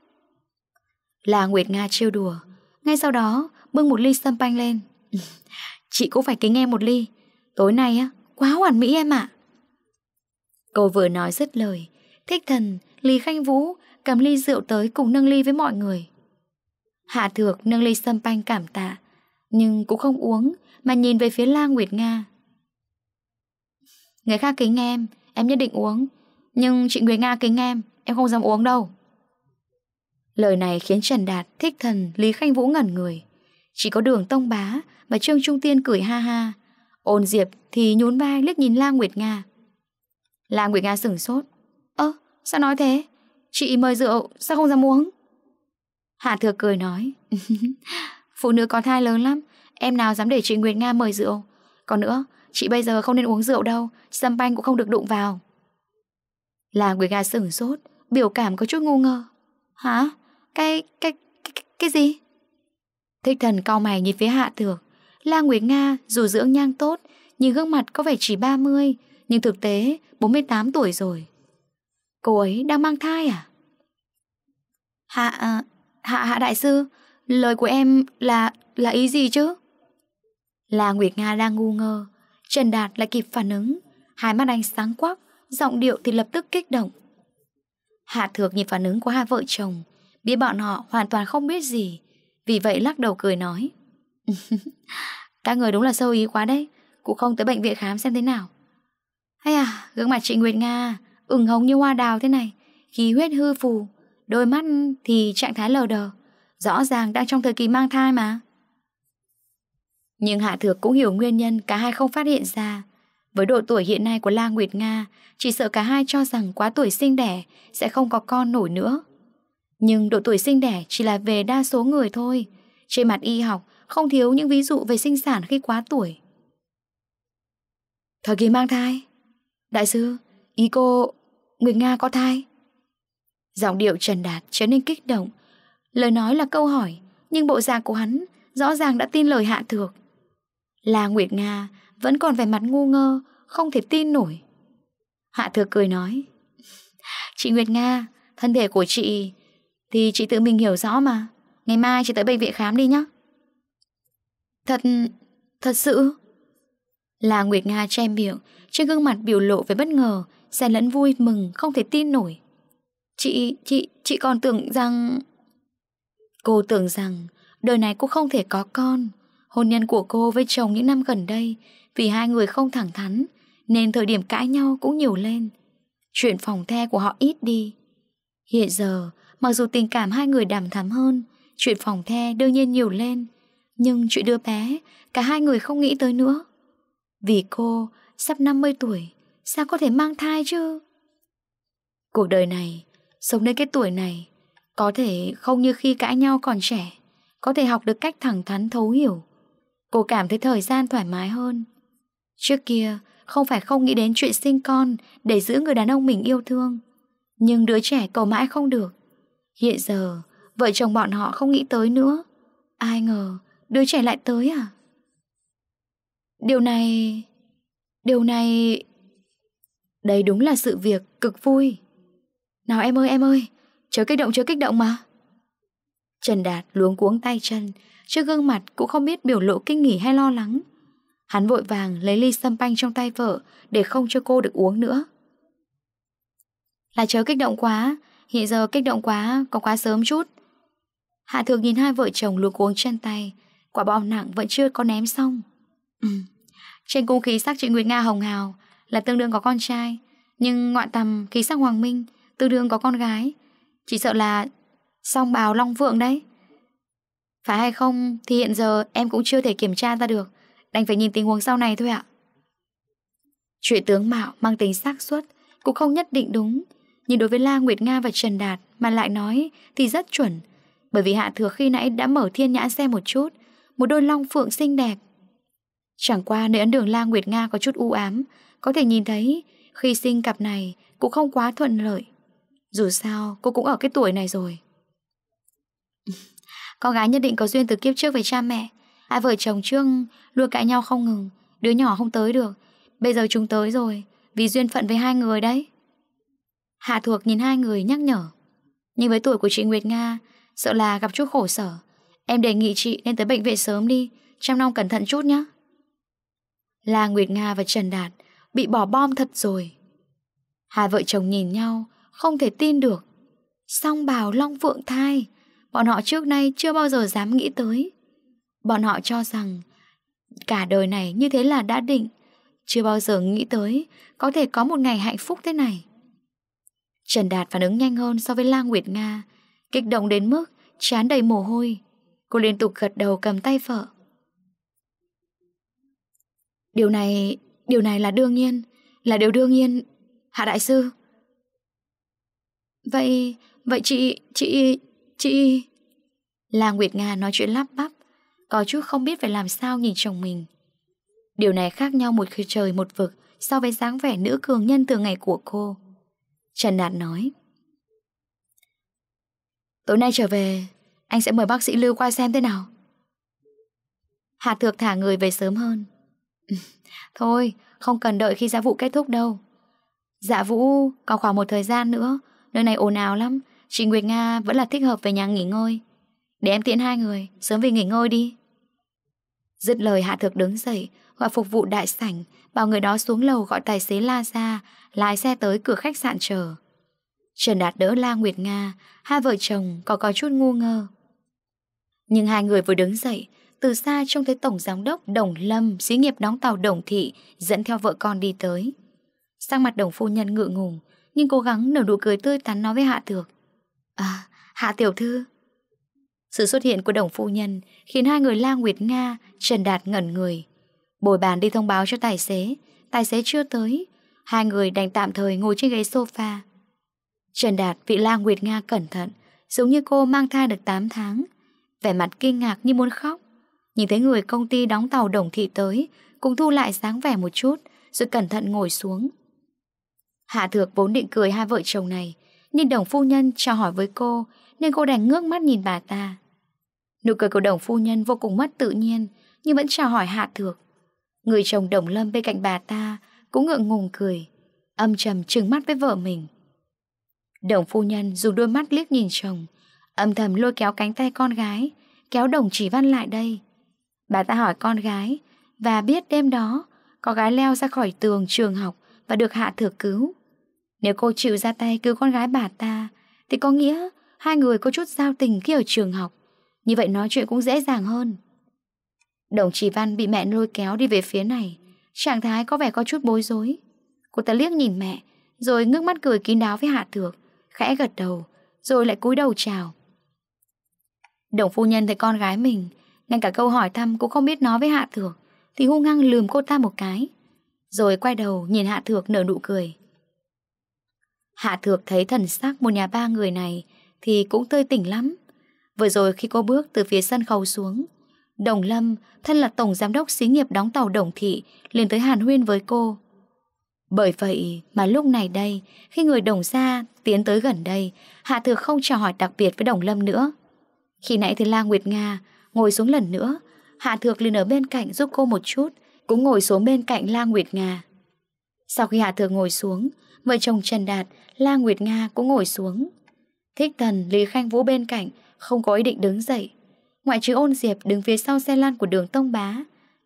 Là Nguyệt Nga trêu đùa. Ngay sau đó, bưng một ly sâm panh lên. chị cũng phải kính em một ly. Tối nay á, quá hoàn mỹ em ạ. Cô vừa nói dứt lời, thích thần, Lý Khanh Vũ cầm ly rượu tới cùng nâng ly với mọi người. Hạ Thược nâng ly sâm panh cảm tạ, nhưng cũng không uống mà nhìn về phía La Nguyệt Nga. Người khác kính em, em nhất định uống, nhưng chị Nguyệt Nga kính em, em không dám uống đâu. Lời này khiến Trần Đạt, Thích Thần, Lý Khanh Vũ ngẩn người. Chỉ có đường Tông Bá và Trương Trung Tiên cười ha ha. Ôn Diệp thì nhún vai liếc nhìn La Nguyệt Nga. La Nguyệt Nga sửng sốt. Ơ, sao nói thế? Chị mời rượu, sao không dám uống? hạ Thừa cười nói Phụ nữ có thai lớn lắm Em nào dám để chị Nguyệt Nga mời rượu Còn nữa, chị bây giờ không nên uống rượu đâu Xâm banh cũng không được đụng vào Là Nguyệt Nga sửng sốt Biểu cảm có chút ngu ngơ Hả? Cái... cái... cái, cái gì? Thích thần cau mày nhìn phía Hạ thừa La Nguyệt Nga dù dưỡng nhang tốt Nhưng gương mặt có vẻ chỉ 30 Nhưng thực tế 48 tuổi rồi Cô ấy đang mang thai à? Hạ, ờ, hạ hạ đại sư, lời của em là, là ý gì chứ? Là Nguyệt Nga đang ngu ngơ, Trần Đạt lại kịp phản ứng, hai mắt anh sáng quắc, giọng điệu thì lập tức kích động. Hạ Thược nhìn phản ứng của hai vợ chồng, biết bọn họ hoàn toàn không biết gì, vì vậy lắc đầu cười nói. Các người đúng là sâu ý quá đấy, cũng không tới bệnh viện khám xem thế nào. Hay à, gương mặt chị Nguyệt Nga ửng hồng như hoa đào thế này, khí huyết hư phù, đôi mắt thì trạng thái lờ đờ, rõ ràng đang trong thời kỳ mang thai mà. Nhưng Hạ Thược cũng hiểu nguyên nhân cả hai không phát hiện ra. Với độ tuổi hiện nay của La Nguyệt Nga, chỉ sợ cả hai cho rằng quá tuổi sinh đẻ sẽ không có con nổi nữa. Nhưng độ tuổi sinh đẻ chỉ là về đa số người thôi. Trên mặt y học, không thiếu những ví dụ về sinh sản khi quá tuổi. Thời kỳ mang thai. Đại sư, ý cô Người Nga có thai Giọng điệu Trần Đạt trở nên kích động Lời nói là câu hỏi Nhưng bộ dạng của hắn Rõ ràng đã tin lời hạ thược Là Nguyệt Nga Vẫn còn vẻ mặt ngu ngơ Không thể tin nổi Hạ thược cười nói Chị Nguyệt Nga Thân thể của chị Thì chị tự mình hiểu rõ mà Ngày mai chị tới bệnh viện khám đi nhé Thật... thật sự Là Nguyệt Nga che miệng Trên gương mặt biểu lộ về bất ngờ xen lẫn vui mừng không thể tin nổi. Chị, chị, chị còn tưởng rằng... Cô tưởng rằng đời này cô không thể có con. Hôn nhân của cô với chồng những năm gần đây vì hai người không thẳng thắn nên thời điểm cãi nhau cũng nhiều lên. Chuyện phòng the của họ ít đi. Hiện giờ, mặc dù tình cảm hai người đàm thắm hơn, chuyện phòng the đương nhiên nhiều lên. Nhưng chuyện đưa bé, cả hai người không nghĩ tới nữa. Vì cô, sắp 50 tuổi, Sao có thể mang thai chứ Cuộc đời này Sống đến cái tuổi này Có thể không như khi cãi nhau còn trẻ Có thể học được cách thẳng thắn thấu hiểu Cô cảm thấy thời gian thoải mái hơn Trước kia Không phải không nghĩ đến chuyện sinh con Để giữ người đàn ông mình yêu thương Nhưng đứa trẻ cầu mãi không được Hiện giờ Vợ chồng bọn họ không nghĩ tới nữa Ai ngờ Đứa trẻ lại tới à Điều này... Điều này đây đúng là sự việc cực vui Nào em ơi em ơi Chớ kích động chớ kích động mà Trần Đạt luống cuống tay chân Trước gương mặt cũng không biết biểu lộ kinh nghỉ hay lo lắng Hắn vội vàng lấy ly sâm panh trong tay vợ Để không cho cô được uống nữa Là chớ kích động quá Hiện giờ kích động quá Có quá sớm chút Hạ thường nhìn hai vợ chồng luống cuống chân tay Quả bom nặng vẫn chưa có ném xong ừ, Trên cung khí sắc chị Nguyệt Nga hồng hào là tương đương có con trai Nhưng ngọn tầm khí sắc hoàng minh Tương đương có con gái Chỉ sợ là song bào long vượng đấy Phải hay không Thì hiện giờ em cũng chưa thể kiểm tra ra được Đành phải nhìn tình huống sau này thôi ạ Chuyện tướng mạo mang tính xác suất Cũng không nhất định đúng Nhưng đối với La Nguyệt Nga và Trần Đạt Mà lại nói thì rất chuẩn Bởi vì Hạ Thừa khi nãy đã mở thiên nhãn xem một chút Một đôi long phượng xinh đẹp Chẳng qua nơi ấn đường La Nguyệt Nga có chút u ám có thể nhìn thấy Khi sinh cặp này cũng không quá thuận lợi Dù sao cô cũng ở cái tuổi này rồi Con gái nhất định có duyên từ kiếp trước với cha mẹ Hai vợ chồng Trương luôn cãi nhau không ngừng Đứa nhỏ không tới được Bây giờ chúng tới rồi Vì duyên phận với hai người đấy Hạ thuộc nhìn hai người nhắc nhở Nhưng với tuổi của chị Nguyệt Nga Sợ là gặp chút khổ sở Em đề nghị chị nên tới bệnh viện sớm đi Chăm nom cẩn thận chút nhé Là Nguyệt Nga và Trần Đạt Bị bỏ bom thật rồi Hai vợ chồng nhìn nhau Không thể tin được Song bào long vượng thai Bọn họ trước nay chưa bao giờ dám nghĩ tới Bọn họ cho rằng Cả đời này như thế là đã định Chưa bao giờ nghĩ tới Có thể có một ngày hạnh phúc thế này Trần Đạt phản ứng nhanh hơn so với La Nguyệt Nga Kích động đến mức Chán đầy mồ hôi Cô liên tục gật đầu cầm tay vợ Điều này Điều này là đương nhiên, là điều đương nhiên, Hạ Đại Sư. Vậy, vậy chị, chị, chị... là Nguyệt Nga nói chuyện lắp bắp, có chút không biết phải làm sao nhìn chồng mình. Điều này khác nhau một khi trời một vực so với dáng vẻ nữ cường nhân từ ngày của cô. Trần Đạt nói. Tối nay trở về, anh sẽ mời bác sĩ Lưu qua xem thế nào. Hạ Thược thả người về sớm hơn. Thôi, không cần đợi khi giá vụ kết thúc đâu. Dạ Vũ, còn khoảng một thời gian nữa, nơi này ồn ào lắm, chị Nguyệt Nga vẫn là thích hợp về nhà nghỉ ngơi. Để em tiễn hai người, sớm về nghỉ ngơi đi. Dứt lời Hạ Thực đứng dậy, gọi phục vụ đại sảnh, bảo người đó xuống lầu gọi tài xế La ra, lái xe tới cửa khách sạn chờ. Trần Đạt đỡ La Nguyệt Nga, hai vợ chồng có có chút ngu ngơ. Nhưng hai người vừa đứng dậy, từ xa trông thấy Tổng Giám đốc Đồng Lâm Xí nghiệp đóng tàu Đồng Thị Dẫn theo vợ con đi tới Sang mặt Đồng Phu Nhân ngựa ngùng Nhưng cố gắng nở nụ cười tươi tắn nói với Hạ Thược À Hạ Tiểu Thư Sự xuất hiện của Đồng Phu Nhân Khiến hai người La Nguyệt Nga Trần Đạt ngẩn người Bồi bàn đi thông báo cho tài xế Tài xế chưa tới Hai người đành tạm thời ngồi trên ghế sofa Trần Đạt vị La Nguyệt Nga cẩn thận Giống như cô mang thai được 8 tháng Vẻ mặt kinh ngạc như muốn khóc Nhìn thấy người công ty đóng tàu đồng thị tới Cùng thu lại sáng vẻ một chút Rồi cẩn thận ngồi xuống Hạ thược vốn định cười hai vợ chồng này Nhưng đồng phu nhân chào hỏi với cô Nên cô đành ngước mắt nhìn bà ta Nụ cười của đồng phu nhân vô cùng mất tự nhiên Nhưng vẫn chào hỏi hạ thược Người chồng đồng lâm bên cạnh bà ta Cũng ngượng ngùng cười Âm trầm trừng mắt với vợ mình Đồng phu nhân dùng đôi mắt liếc nhìn chồng Âm thầm lôi kéo cánh tay con gái Kéo đồng chỉ văn lại đây Bà ta hỏi con gái và biết đêm đó có gái leo ra khỏi tường trường học và được hạ thử cứu. Nếu cô chịu ra tay cứu con gái bà ta thì có nghĩa hai người có chút giao tình khi ở trường học. Như vậy nói chuyện cũng dễ dàng hơn. Đồng chí Văn bị mẹ lôi kéo đi về phía này. Trạng thái có vẻ có chút bối rối. Cô ta liếc nhìn mẹ, rồi ngước mắt cười kín đáo với Hạ Thược, khẽ gật đầu, rồi lại cúi đầu chào. Đồng phu nhân thấy con gái mình ngay cả câu hỏi thăm cũng không biết nói với Hạ Thược Thì hung hăng lườm cô ta một cái Rồi quay đầu nhìn Hạ Thược nở nụ cười Hạ Thược thấy thần sắc một nhà ba người này Thì cũng tươi tỉnh lắm Vừa rồi khi cô bước từ phía sân khấu xuống Đồng Lâm Thân là tổng giám đốc xí nghiệp đóng tàu Đồng Thị liền tới Hàn Huyên với cô Bởi vậy mà lúc này đây Khi người đồng gia tiến tới gần đây Hạ Thược không chào hỏi đặc biệt với Đồng Lâm nữa Khi nãy thì La Nguyệt Nga Ngồi xuống lần nữa Hạ Thược liền ở bên cạnh giúp cô một chút Cũng ngồi xuống bên cạnh La Nguyệt Nga Sau khi Hạ Thược ngồi xuống Vợ chồng Trần Đạt La Nguyệt Nga cũng ngồi xuống Thích thần Lý Khanh Vũ bên cạnh Không có ý định đứng dậy Ngoại trừ ôn diệp đứng phía sau xe lan của đường Tông Bá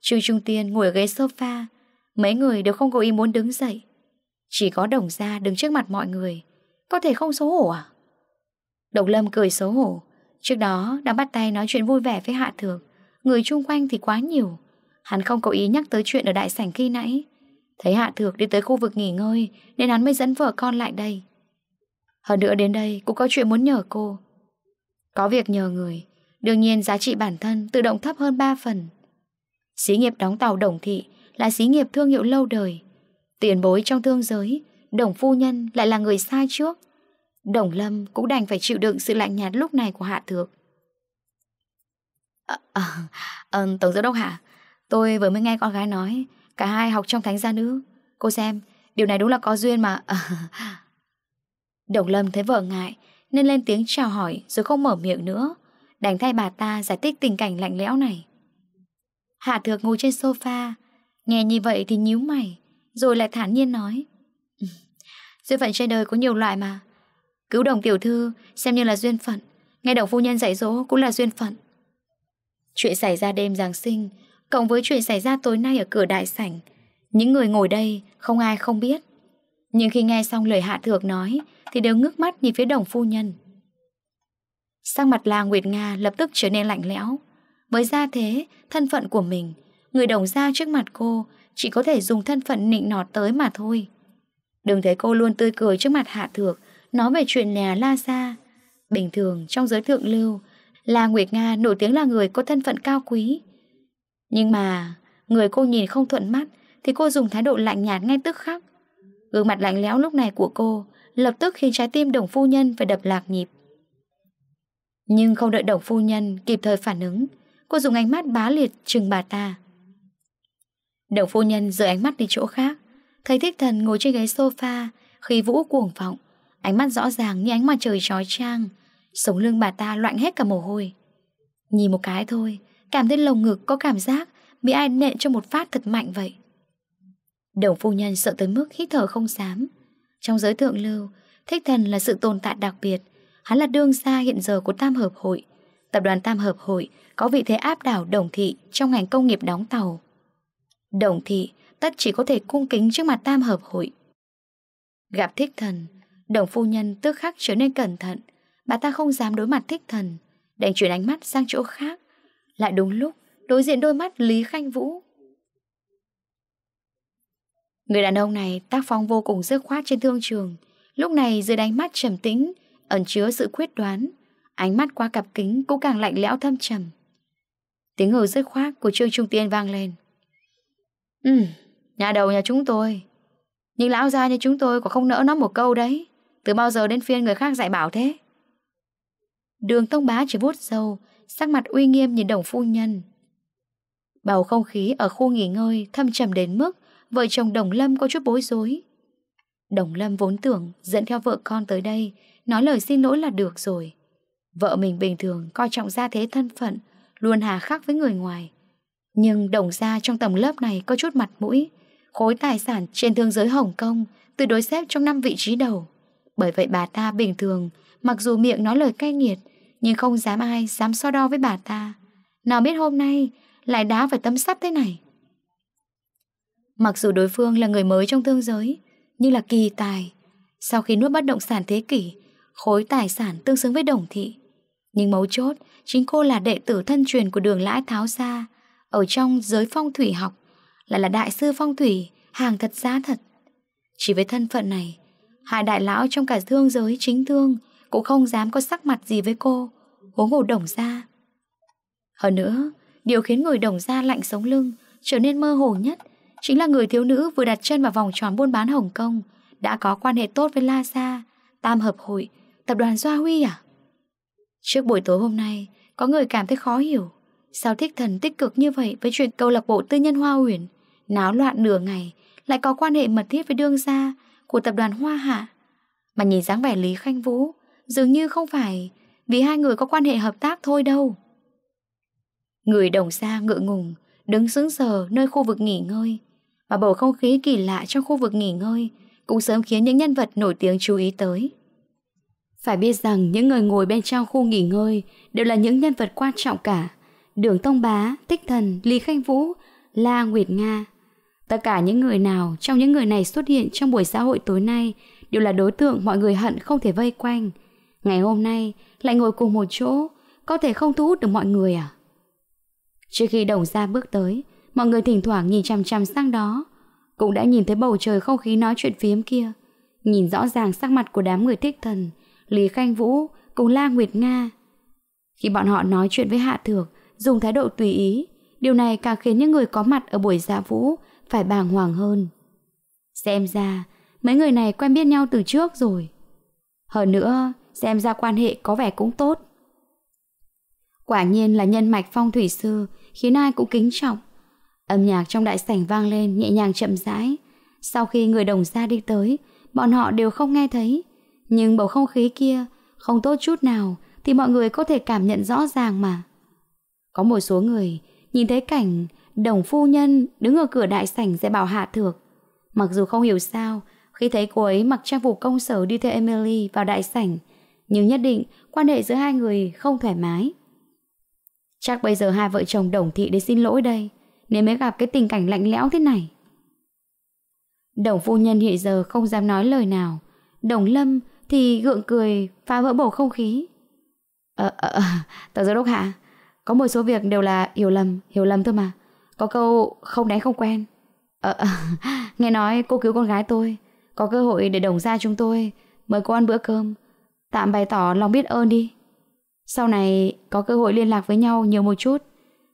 Trừ Trung Tiên ngồi ở ghế sofa Mấy người đều không có ý muốn đứng dậy Chỉ có đồng gia đứng trước mặt mọi người Có thể không xấu hổ à Độc Lâm cười xấu hổ Trước đó đã bắt tay nói chuyện vui vẻ với Hạ Thược Người chung quanh thì quá nhiều Hắn không có ý nhắc tới chuyện ở đại sảnh khi nãy Thấy Hạ Thược đi tới khu vực nghỉ ngơi Nên hắn mới dẫn vợ con lại đây Hơn nữa đến đây cũng có chuyện muốn nhờ cô Có việc nhờ người Đương nhiên giá trị bản thân tự động thấp hơn 3 phần Xí nghiệp đóng tàu Đồng Thị Là xí nghiệp thương hiệu lâu đời Tiền bối trong thương giới Đồng phu nhân lại là người sai trước Đồng Lâm cũng đành phải chịu đựng sự lạnh nhạt lúc này của Hạ Thược. À, à, à, Tổng giám đốc hả? Tôi vừa mới nghe con gái nói, cả hai học trong thánh gia nữ. Cô xem, điều này đúng là có duyên mà. À, Đồng Lâm thấy vợ ngại, nên lên tiếng chào hỏi rồi không mở miệng nữa. Đành thay bà ta giải thích tình cảnh lạnh lẽo này. Hạ Thược ngồi trên sofa, nghe như vậy thì nhíu mày, rồi lại thản nhiên nói. Ừ, duyên phận trên đời có nhiều loại mà. Cứu đồng tiểu thư xem như là duyên phận Nghe đồng phu nhân dạy dỗ cũng là duyên phận Chuyện xảy ra đêm Giáng sinh Cộng với chuyện xảy ra tối nay ở cửa đại sảnh Những người ngồi đây không ai không biết Nhưng khi nghe xong lời hạ thược nói Thì đều ngước mắt nhìn phía đồng phu nhân Sang mặt là Nguyệt Nga lập tức trở nên lạnh lẽo Với gia thế, thân phận của mình Người đồng gia trước mặt cô Chỉ có thể dùng thân phận nịnh nọt tới mà thôi Đừng thấy cô luôn tươi cười trước mặt hạ thược Nói về chuyện nhà La Sa Bình thường trong giới thượng lưu La Nguyệt Nga nổi tiếng là người có thân phận cao quý Nhưng mà Người cô nhìn không thuận mắt Thì cô dùng thái độ lạnh nhạt ngay tức khắc Gương mặt lạnh lẽo lúc này của cô Lập tức khiến trái tim đồng phu nhân phải đập lạc nhịp Nhưng không đợi đồng phu nhân kịp thời phản ứng Cô dùng ánh mắt bá liệt trừng bà ta Đồng phu nhân rời ánh mắt đi chỗ khác Thấy thích thần ngồi trên ghế sofa Khi vũ cuồng vọng Ánh mắt rõ ràng như ánh mặt trời trói trang Sống lưng bà ta loạn hết cả mồ hôi Nhìn một cái thôi Cảm thấy lồng ngực có cảm giác Bị ai nện cho một phát thật mạnh vậy Đồng phu nhân sợ tới mức hít thở không dám Trong giới thượng lưu Thích thần là sự tồn tại đặc biệt Hắn là đương gia hiện giờ của Tam Hợp Hội Tập đoàn Tam Hợp Hội Có vị thế áp đảo đồng thị Trong ngành công nghiệp đóng tàu Đồng thị tất chỉ có thể cung kính trước mặt Tam Hợp Hội Gặp thích thần Đồng phu nhân tức khắc trở nên cẩn thận Bà ta không dám đối mặt thích thần Đành chuyển ánh mắt sang chỗ khác Lại đúng lúc đối diện đôi mắt Lý Khanh Vũ Người đàn ông này tác phong vô cùng dứt khoát trên thương trường Lúc này dưới đánh mắt trầm tĩnh Ẩn chứa sự quyết đoán Ánh mắt qua cặp kính cũng càng lạnh lẽo thâm trầm Tiếng ngừ dứt khoát của Trương Trung Tiên vang lên Ừ, nhà đầu nhà chúng tôi Nhưng lão gia nhà chúng tôi còn không nỡ nói một câu đấy từ bao giờ đến phiên người khác dạy bảo thế Đường Thông bá chỉ vuốt sâu Sắc mặt uy nghiêm nhìn đồng phu nhân Bầu không khí ở khu nghỉ ngơi Thâm trầm đến mức Vợ chồng đồng lâm có chút bối rối Đồng lâm vốn tưởng dẫn theo vợ con tới đây Nói lời xin lỗi là được rồi Vợ mình bình thường coi trọng gia thế thân phận Luôn hà khắc với người ngoài Nhưng đồng gia trong tầng lớp này có chút mặt mũi Khối tài sản trên thương giới Hồng Kông Từ đối xếp trong năm vị trí đầu bởi vậy bà ta bình thường Mặc dù miệng nói lời cay nghiệt Nhưng không dám ai dám so đo với bà ta Nào biết hôm nay Lại đá phải tâm sắt thế này Mặc dù đối phương là người mới trong thương giới Nhưng là kỳ tài Sau khi nuốt bất động sản thế kỷ Khối tài sản tương xứng với đồng thị Nhưng mấu chốt Chính cô là đệ tử thân truyền của đường lãi tháo xa Ở trong giới phong thủy học Lại là đại sư phong thủy Hàng thật giá thật Chỉ với thân phận này Hai đại lão trong cả thương giới chính thương Cũng không dám có sắc mặt gì với cô Huống hồ đồng ra Hơn nữa Điều khiến người đồng ra lạnh sống lưng Trở nên mơ hồ nhất Chính là người thiếu nữ vừa đặt chân vào vòng tròn buôn bán Hồng Kông Đã có quan hệ tốt với La Sa Tam Hợp Hội Tập đoàn Doa Huy à Trước buổi tối hôm nay Có người cảm thấy khó hiểu Sao thích thần tích cực như vậy Với chuyện câu lạc bộ tư nhân Hoa uyển Náo loạn nửa ngày Lại có quan hệ mật thiết với đương gia của tập đoàn Hoa Hạ. Mà nhìn dáng vẻ Lý Khanh Vũ, dường như không phải vì hai người có quan hệ hợp tác thôi đâu. Người đồng xa ngựa ngùng, đứng sững sờ nơi khu vực nghỉ ngơi, và bầu không khí kỳ lạ trong khu vực nghỉ ngơi cũng sớm khiến những nhân vật nổi tiếng chú ý tới. Phải biết rằng những người ngồi bên trong khu nghỉ ngơi đều là những nhân vật quan trọng cả. Đường Tông Bá, Tích Thần, Lý Khanh Vũ, La Nguyệt Nga, Tất cả những người nào trong những người này xuất hiện trong buổi xã hội tối nay đều là đối tượng mọi người hận không thể vây quanh. Ngày hôm nay lại ngồi cùng một chỗ, có thể không thu hút được mọi người à? Trước khi đồng ra bước tới, mọi người thỉnh thoảng nhìn chằm chằm sang đó. Cũng đã nhìn thấy bầu trời không khí nói chuyện phiếm kia. Nhìn rõ ràng sắc mặt của đám người thích thần, Lý Khanh Vũ cùng La Nguyệt Nga. Khi bọn họ nói chuyện với Hạ Thược, dùng thái độ tùy ý, điều này càng khiến những người có mặt ở buổi dạ vũ phải bàng hoàng hơn. Xem ra, mấy người này quen biết nhau từ trước rồi. Hơn nữa, xem ra quan hệ có vẻ cũng tốt. Quả nhiên là nhân mạch phong thủy sư khiến ai cũng kính trọng. Âm nhạc trong đại sảnh vang lên nhẹ nhàng chậm rãi. Sau khi người đồng gia đi tới, bọn họ đều không nghe thấy. Nhưng bầu không khí kia không tốt chút nào thì mọi người có thể cảm nhận rõ ràng mà. Có một số người nhìn thấy cảnh đồng phu nhân đứng ở cửa đại sảnh sẽ bảo Hạ Thược. Mặc dù không hiểu sao, khi thấy cô ấy mặc trang phục công sở đi theo Emily vào đại sảnh, nhưng nhất định quan hệ giữa hai người không thoải mái. Chắc bây giờ hai vợ chồng đồng thị đến xin lỗi đây, nên mới gặp cái tình cảnh lạnh lẽo thế này. Đồng phu nhân hiện giờ không dám nói lời nào, đồng lâm thì gượng cười phá vỡ bầu không khí. Ờ, ờ, ờ, tờ giám đốc hạ, có một số việc đều là hiểu lầm, hiểu lầm thôi mà. Có câu không né không quen à, à, Nghe nói cô cứu con gái tôi Có cơ hội để đồng gia chúng tôi Mời cô ăn bữa cơm Tạm bày tỏ lòng biết ơn đi Sau này có cơ hội liên lạc với nhau nhiều một chút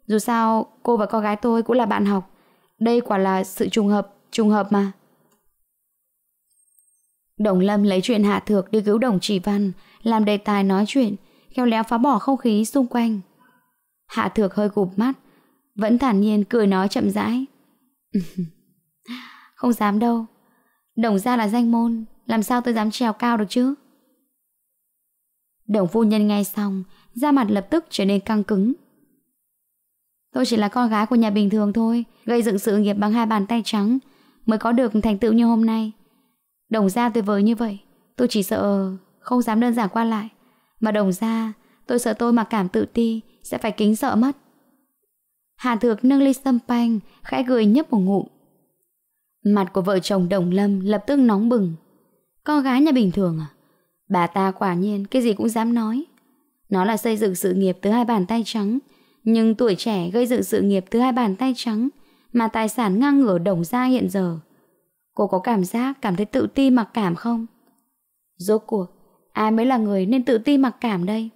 Dù sao cô và con gái tôi cũng là bạn học Đây quả là sự trùng hợp Trùng hợp mà Đồng Lâm lấy chuyện Hạ Thược đi cứu đồng chỉ văn Làm đề tài nói chuyện Khéo léo phá bỏ không khí xung quanh Hạ Thược hơi gục mắt vẫn thản nhiên cười nói chậm rãi Không dám đâu Đồng gia là danh môn Làm sao tôi dám trèo cao được chứ Đồng phu nhân nghe xong Da mặt lập tức trở nên căng cứng Tôi chỉ là con gái của nhà bình thường thôi Gây dựng sự nghiệp bằng hai bàn tay trắng Mới có được thành tựu như hôm nay Đồng gia tuyệt vời như vậy Tôi chỉ sợ không dám đơn giản qua lại Mà đồng gia tôi sợ tôi mà cảm tự ti Sẽ phải kính sợ mất Hạ Thược nâng ly sâm panh, khẽ cười nhấp một ngụm. Mặt của vợ chồng Đồng Lâm lập tức nóng bừng. Con gái nhà bình thường à? Bà ta quả nhiên cái gì cũng dám nói. Nó là xây dựng sự nghiệp từ hai bàn tay trắng, nhưng tuổi trẻ gây dựng sự nghiệp từ hai bàn tay trắng mà tài sản ngang ngửa đồng ra hiện giờ. Cô có cảm giác cảm thấy tự ti mặc cảm không? Rốt cuộc, ai mới là người nên tự ti mặc cảm đây?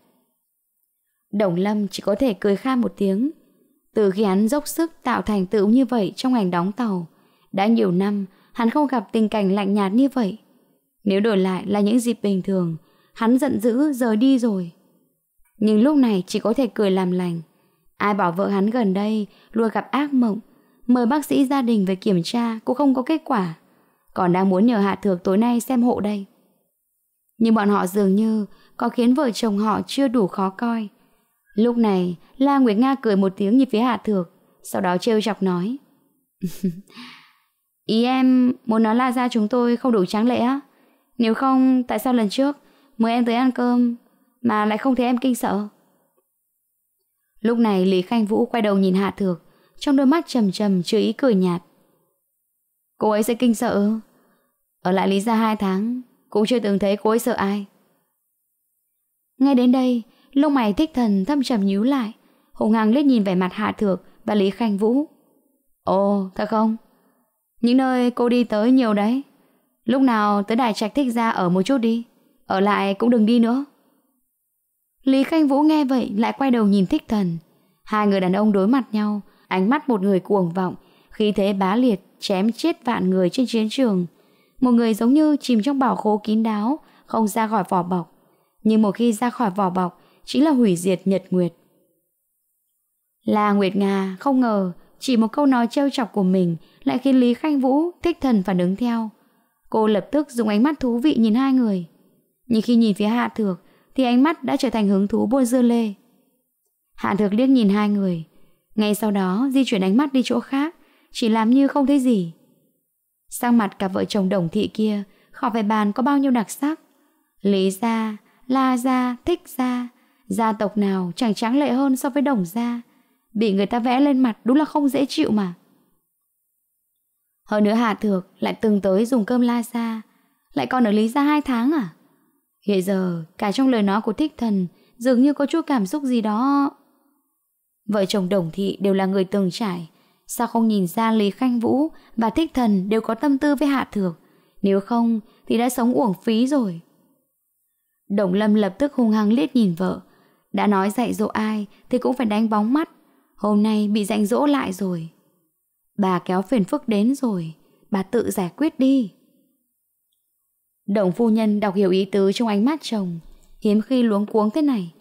Đồng Lâm chỉ có thể cười kha một tiếng, từ khi hắn dốc sức tạo thành tựu như vậy trong ngành đóng tàu, đã nhiều năm hắn không gặp tình cảnh lạnh nhạt như vậy. Nếu đổi lại là những dịp bình thường, hắn giận dữ rời đi rồi. Nhưng lúc này chỉ có thể cười làm lành. Ai bảo vợ hắn gần đây luôn gặp ác mộng, mời bác sĩ gia đình về kiểm tra cũng không có kết quả. Còn đang muốn nhờ Hạ Thược tối nay xem hộ đây. Nhưng bọn họ dường như có khiến vợ chồng họ chưa đủ khó coi. Lúc này, La Nguyệt Nga cười một tiếng như phía Hạ Thược, sau đó trêu chọc nói. Ý em muốn nói la gia chúng tôi không đủ tráng lệ á? Nếu không, tại sao lần trước mời em tới ăn cơm mà lại không thấy em kinh sợ? Lúc này Lý Khanh Vũ quay đầu nhìn Hạ Thược, trong đôi mắt trầm trầm chứa ý cười nhạt. Cô ấy sẽ kinh sợ. Ở lại Lý gia hai tháng, cũng chưa từng thấy cô ấy sợ ai. Ngay đến đây, Lông mày thích thần thâm trầm nhíu lại Hùng Hằng liếc nhìn vẻ mặt Hạ Thược Và Lý Khanh Vũ Ồ thật không Những nơi cô đi tới nhiều đấy Lúc nào tới đài trạch thích ra ở một chút đi Ở lại cũng đừng đi nữa Lý Khanh Vũ nghe vậy Lại quay đầu nhìn thích thần Hai người đàn ông đối mặt nhau Ánh mắt một người cuồng vọng Khí thế bá liệt chém chết vạn người trên chiến trường Một người giống như chìm trong bảo khố kín đáo Không ra khỏi vỏ bọc Nhưng một khi ra khỏi vỏ bọc chính là hủy diệt nhật nguyệt. la Nguyệt Nga không ngờ chỉ một câu nói trêu chọc của mình lại khiến Lý Khanh Vũ thích thần phản ứng theo. Cô lập tức dùng ánh mắt thú vị nhìn hai người. Nhưng khi nhìn phía Hạ Thược thì ánh mắt đã trở thành hứng thú buôn dưa lê. Hạ Thược liếc nhìn hai người. Ngay sau đó di chuyển ánh mắt đi chỗ khác, chỉ làm như không thấy gì. Sang mặt cặp vợ chồng đồng thị kia, khỏi phải bàn có bao nhiêu đặc sắc. Lý gia, La gia, Thích gia, Gia tộc nào chẳng tráng lệ hơn so với đồng gia Bị người ta vẽ lên mặt đúng là không dễ chịu mà Hơn nữa Hà Thược lại từng tới dùng cơm la xa Lại còn ở Lý Gia hai tháng à Hiện giờ cả trong lời nói của thích thần Dường như có chút cảm xúc gì đó Vợ chồng đồng thị đều là người từng trải Sao không nhìn ra Lý Khanh Vũ Và thích thần đều có tâm tư với Hạ Thược Nếu không thì đã sống uổng phí rồi Đồng Lâm lập tức hung hăng liếc nhìn vợ đã nói dạy dỗ ai thì cũng phải đánh bóng mắt. Hôm nay bị dạy dỗ lại rồi. Bà kéo phiền phức đến rồi. Bà tự giải quyết đi. Đồng phu nhân đọc hiểu ý tứ trong ánh mắt chồng. Hiếm khi luống cuống thế này.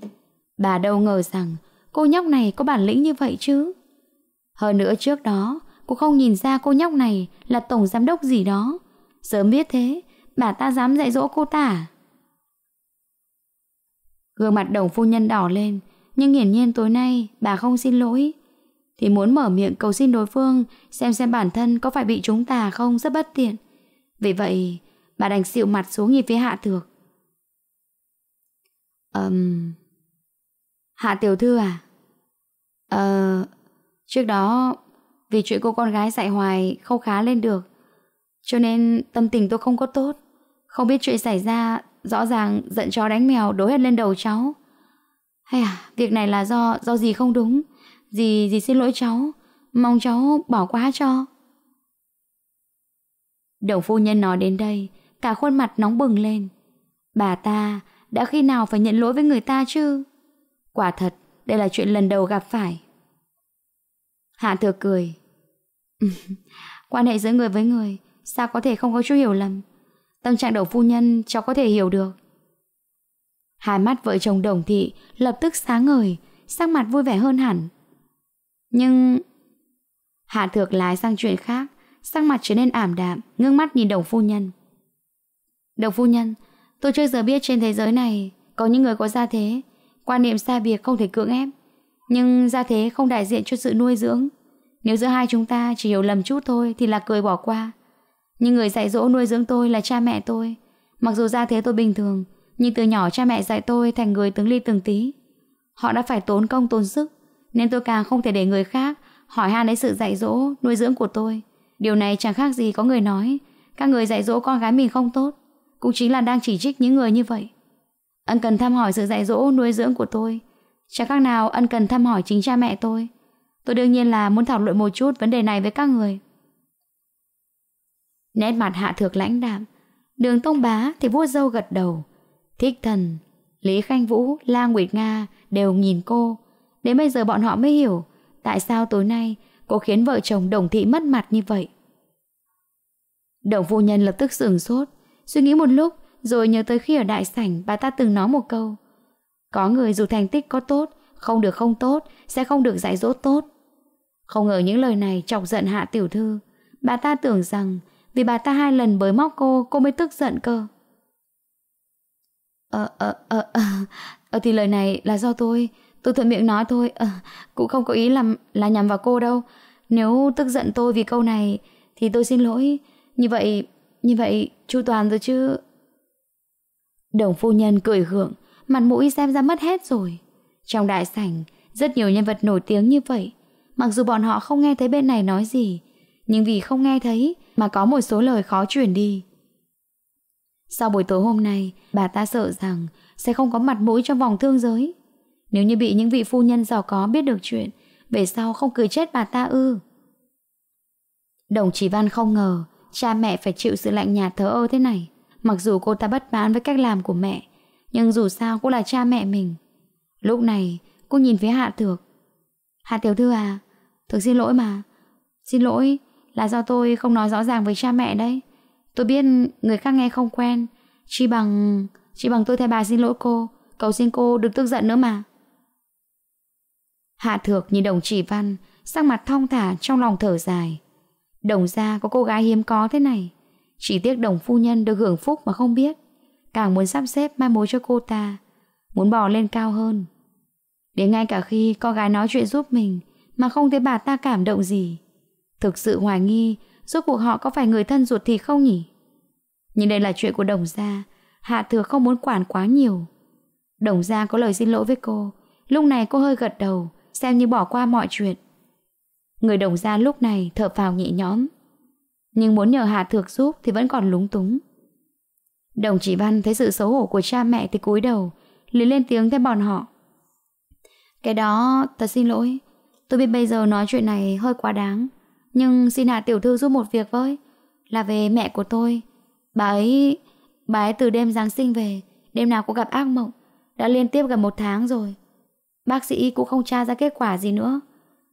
Bà đâu ngờ rằng cô nhóc này có bản lĩnh như vậy chứ. Hơn nữa trước đó, cũng không nhìn ra cô nhóc này là tổng giám đốc gì đó. Sớm biết thế, bà ta dám dạy dỗ cô ta à? Gương mặt đồng phu nhân đỏ lên, nhưng hiển nhiên tối nay bà không xin lỗi. Thì muốn mở miệng cầu xin đối phương xem xem bản thân có phải bị chúng ta không rất bất tiện. Vì vậy, bà đành xịu mặt xuống nhìn phía hạ thược. Ờm... Um, hạ tiểu thư à? Ờ... Uh, trước đó, vì chuyện cô con gái dạy hoài không khá lên được, cho nên tâm tình tôi không có tốt. Không biết chuyện xảy ra Rõ ràng giận chó đánh mèo đối hết lên đầu cháu. Hay à, việc này là do do gì không đúng. Dì, dì xin lỗi cháu. Mong cháu bỏ qua cho. Đồng phu nhân nói đến đây, cả khuôn mặt nóng bừng lên. Bà ta đã khi nào phải nhận lỗi với người ta chứ? Quả thật, đây là chuyện lần đầu gặp phải. Hạ thừa cười. Quan hệ giữa người với người, sao có thể không có chút hiểu lầm? Tâm trạng đầu phu nhân cháu có thể hiểu được. Hai mắt vợ chồng đồng thị lập tức sáng ngời, sang mặt vui vẻ hơn hẳn. Nhưng... Hạ thược lái sang chuyện khác, sang mặt trở nên ảm đạm, ngưng mắt nhìn đồng phu nhân. Đồng phu nhân, tôi chưa giờ biết trên thế giới này có những người có gia thế, quan niệm xa biệt không thể cưỡng ép. Nhưng gia thế không đại diện cho sự nuôi dưỡng. Nếu giữa hai chúng ta chỉ hiểu lầm chút thôi thì là cười bỏ qua. Nhưng người dạy dỗ nuôi dưỡng tôi là cha mẹ tôi. Mặc dù ra thế tôi bình thường, nhưng từ nhỏ cha mẹ dạy tôi thành người từng ly từng tí. Họ đã phải tốn công tốn sức, nên tôi càng không thể để người khác hỏi han đến sự dạy dỗ, nuôi dưỡng của tôi. Điều này chẳng khác gì có người nói, các người dạy dỗ con gái mình không tốt, cũng chính là đang chỉ trích những người như vậy. Ân cần thăm hỏi sự dạy dỗ, nuôi dưỡng của tôi, chẳng khác nào ân cần thăm hỏi chính cha mẹ tôi. Tôi đương nhiên là muốn thảo luận một chút vấn đề này với các người. Nét mặt hạ thược lãnh đạm Đường tông bá thì vua dâu gật đầu Thích thần Lý Khanh Vũ, La Nguyệt Nga Đều nhìn cô Đến bây giờ bọn họ mới hiểu Tại sao tối nay cô khiến vợ chồng đồng thị mất mặt như vậy Đồng phu nhân lập tức sửng sốt Suy nghĩ một lúc Rồi nhớ tới khi ở đại sảnh Bà ta từng nói một câu Có người dù thành tích có tốt Không được không tốt Sẽ không được dạy dỗ tốt Không ngờ những lời này chọc giận hạ tiểu thư Bà ta tưởng rằng vì bà ta hai lần bới móc cô, cô mới tức giận cơ. Ờ, ờ, ờ, ờ, ờ, thì lời này là do tôi, tôi thuận miệng nói thôi, ờ, cũng không có ý làm là nhằm vào cô đâu. Nếu tức giận tôi vì câu này, thì tôi xin lỗi. Như vậy, như vậy, chu toàn rồi chứ. Đồng phu nhân cười hưởng, mặt mũi xem ra mất hết rồi. Trong đại sảnh, rất nhiều nhân vật nổi tiếng như vậy. Mặc dù bọn họ không nghe thấy bên này nói gì, nhưng vì không nghe thấy mà có một số lời khó chuyển đi. Sau buổi tối hôm nay, bà ta sợ rằng sẽ không có mặt mũi trong vòng thương giới. Nếu như bị những vị phu nhân giàu có biết được chuyện, về sau không cười chết bà ta ư. Đồng chí Văn không ngờ cha mẹ phải chịu sự lạnh nhạt thờ ơ thế này. Mặc dù cô ta bất mãn với cách làm của mẹ, nhưng dù sao cũng là cha mẹ mình. Lúc này, cô nhìn phía Hạ Thược. Hạ Tiểu Thư à, thực xin lỗi mà. Xin lỗi, là do tôi không nói rõ ràng với cha mẹ đấy Tôi biết người khác nghe không quen Chỉ bằng... Chỉ bằng tôi thay bà xin lỗi cô Cầu xin cô đừng tức giận nữa mà Hạ thược nhìn đồng chỉ văn Sắc mặt thong thả trong lòng thở dài Đồng gia có cô gái hiếm có thế này Chỉ tiếc đồng phu nhân được hưởng phúc mà không biết Càng muốn sắp xếp mai mối cho cô ta Muốn bò lên cao hơn Đến ngay cả khi con gái nói chuyện giúp mình Mà không thấy bà ta cảm động gì Thực sự hoài nghi, rốt cuộc họ có phải người thân ruột thì không nhỉ? Nhưng đây là chuyện của đồng gia, Hạ Thừa không muốn quản quá nhiều. Đồng gia có lời xin lỗi với cô, lúc này cô hơi gật đầu, xem như bỏ qua mọi chuyện. Người đồng gia lúc này thở phào nhẹ nhõm, nhưng muốn nhờ Hạ Thược giúp thì vẫn còn lúng túng. Đồng chỉ Văn thấy sự xấu hổ của cha mẹ thì cúi đầu, liền lên tiếng theo bọn họ. Cái đó, thật xin lỗi, tôi biết bây giờ nói chuyện này hơi quá đáng, nhưng xin hạ Tiểu Thư giúp một việc với Là về mẹ của tôi Bà ấy Bà ấy từ đêm Giáng sinh về Đêm nào cũng gặp ác mộng Đã liên tiếp gần một tháng rồi Bác sĩ cũng không tra ra kết quả gì nữa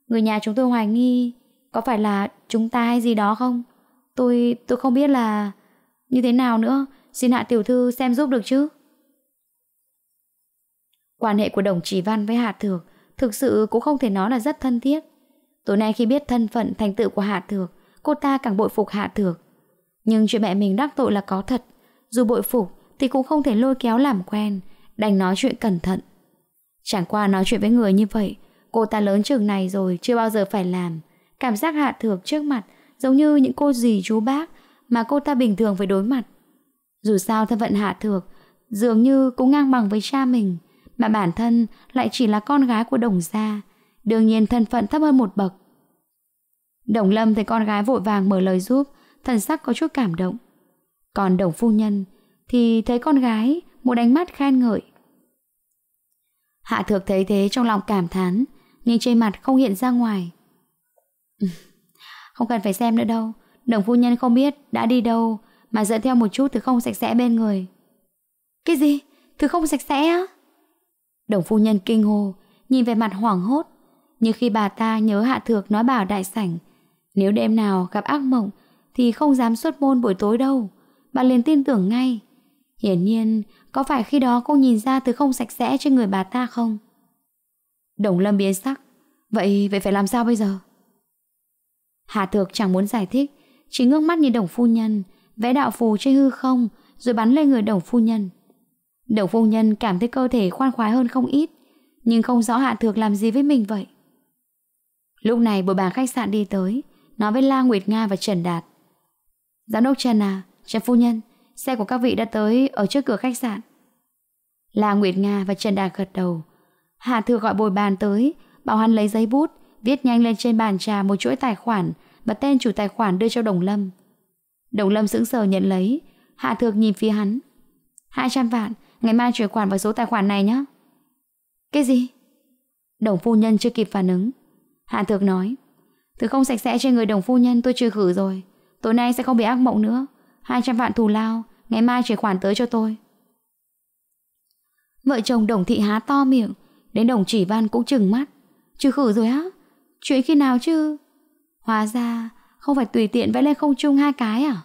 Người nhà chúng tôi hoài nghi Có phải là chúng ta hay gì đó không Tôi tôi không biết là Như thế nào nữa Xin Hạ Tiểu Thư xem giúp được chứ Quan hệ của đồng chí Văn với Hạ Thược Thực sự cũng không thể nói là rất thân thiết Tối nay khi biết thân phận thành tựu của Hạ Thược, cô ta càng bội phục Hạ Thược. Nhưng chuyện mẹ mình đắc tội là có thật, dù bội phục thì cũng không thể lôi kéo làm quen, đành nói chuyện cẩn thận. Chẳng qua nói chuyện với người như vậy, cô ta lớn trường này rồi chưa bao giờ phải làm. Cảm giác Hạ Thược trước mặt giống như những cô dì chú bác mà cô ta bình thường phải đối mặt. Dù sao thân phận Hạ Thược dường như cũng ngang bằng với cha mình, mà bản thân lại chỉ là con gái của đồng gia. Đương nhiên thân phận thấp hơn một bậc, Đồng Lâm thấy con gái vội vàng mở lời giúp, thần sắc có chút cảm động. Còn đồng phu nhân thì thấy con gái một ánh mắt khen ngợi. Hạ thược thấy thế trong lòng cảm thán, nhưng trên mặt không hiện ra ngoài. không cần phải xem nữa đâu, đồng phu nhân không biết đã đi đâu mà dẫn theo một chút thứ không sạch sẽ bên người. Cái gì? Thứ không sạch sẽ á? Đồng phu nhân kinh hồ, nhìn về mặt hoảng hốt, như khi bà ta nhớ Hạ Thược nói bảo đại sảnh nếu đêm nào gặp ác mộng thì không dám xuất môn buổi tối đâu. Bạn liền tin tưởng ngay. Hiển nhiên, có phải khi đó cô nhìn ra thứ không sạch sẽ trên người bà ta không? Đồng Lâm biến sắc. Vậy, vậy phải làm sao bây giờ? Hà Thược chẳng muốn giải thích, chỉ ngước mắt nhìn đồng phu nhân, vẽ đạo phù trên hư không, rồi bắn lên người đồng phu nhân. Đồng phu nhân cảm thấy cơ thể khoan khoái hơn không ít, nhưng không rõ Hạ Thược làm gì với mình vậy. Lúc này bồi bàn khách sạn đi tới, nói với La Nguyệt Nga và Trần Đạt. Giám đốc Trần à, Trần Phu Nhân, xe của các vị đã tới ở trước cửa khách sạn. La Nguyệt Nga và Trần Đạt gật đầu. Hạ Thừa gọi bồi bàn tới, bảo hắn lấy giấy bút, viết nhanh lên trên bàn trà một chuỗi tài khoản và tên chủ tài khoản đưa cho Đồng Lâm. Đồng Lâm sững sờ nhận lấy, Hạ Thược nhìn phía hắn. 200 vạn, ngày mai chuyển khoản vào số tài khoản này nhé. Cái gì? Đồng phu nhân chưa kịp phản ứng. Hạ Thược nói. Thứ không sạch sẽ trên người đồng phu nhân tôi trừ khử rồi. Tối nay sẽ không bị ác mộng nữa. 200 vạn thù lao, ngày mai chuyển khoản tới cho tôi. Vợ chồng đồng thị há to miệng, đến đồng chỉ văn cũng chừng mắt. Trừ khử rồi á? Chuyện khi nào chứ? Hóa ra, không phải tùy tiện vẽ lên không chung hai cái à?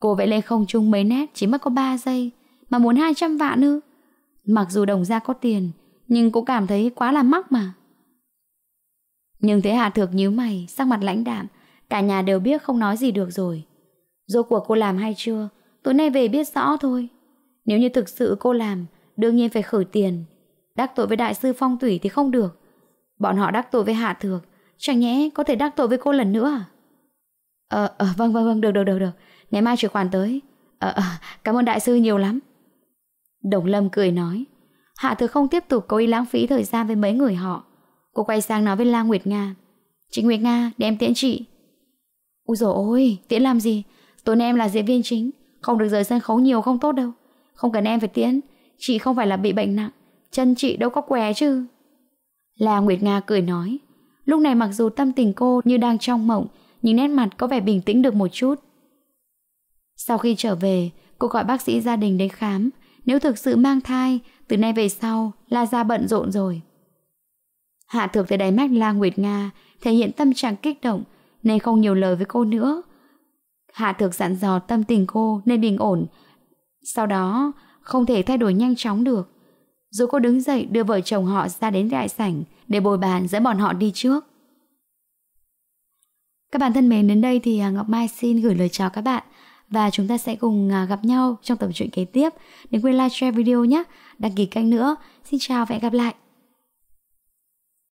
Cô vẽ lên không chung mấy nét chỉ mất có 3 giây, mà muốn 200 vạn ư? Mặc dù đồng ra có tiền, nhưng cô cảm thấy quá là mắc mà. Nhưng thế Hà Thược nhíu mày, sắc mặt lãnh đạm, cả nhà đều biết không nói gì được rồi. Rốt cuộc cô làm hay chưa, tối nay về biết rõ thôi. Nếu như thực sự cô làm, đương nhiên phải khởi tiền. Đắc tội với đại sư phong thủy thì không được. Bọn họ đắc tội với Hạ Thược, chẳng nhẽ có thể đắc tội với cô lần nữa à? Ờ, ờ vâng vâng vâng, được được được, được. ngày mai chuyển khoản tới. Ờ, ờ, cảm ơn đại sư nhiều lắm. Đồng Lâm cười nói, Hạ Thược không tiếp tục cố ý lãng phí thời gian với mấy người họ. Cô quay sang nói với La Nguyệt Nga Chị Nguyệt Nga đem tiễn chị Úi dồi ôi tiễn làm gì Tối nay em là diễn viên chính Không được rời sân khấu nhiều không tốt đâu Không cần em phải tiễn Chị không phải là bị bệnh nặng Chân chị đâu có què chứ La Nguyệt Nga cười nói Lúc này mặc dù tâm tình cô như đang trong mộng Nhưng nét mặt có vẻ bình tĩnh được một chút Sau khi trở về Cô gọi bác sĩ gia đình đến khám Nếu thực sự mang thai Từ nay về sau là ra bận rộn rồi Hạ Thược thấy đáy mắt La Nguyệt Nga thể hiện tâm trạng kích động nên không nhiều lời với cô nữa. Hạ Thược dặn dò tâm tình cô nên bình ổn. Sau đó không thể thay đổi nhanh chóng được. Rồi cô đứng dậy đưa vợ chồng họ ra đến đại sảnh để bồi bàn dẫn bọn họ đi trước. Các bạn thân mến đến đây thì à, Ngọc Mai xin gửi lời chào các bạn và chúng ta sẽ cùng à, gặp nhau trong tập truyện kế tiếp. Đừng quên like, share video nhé, đăng ký kênh nữa. Xin chào và hẹn gặp lại.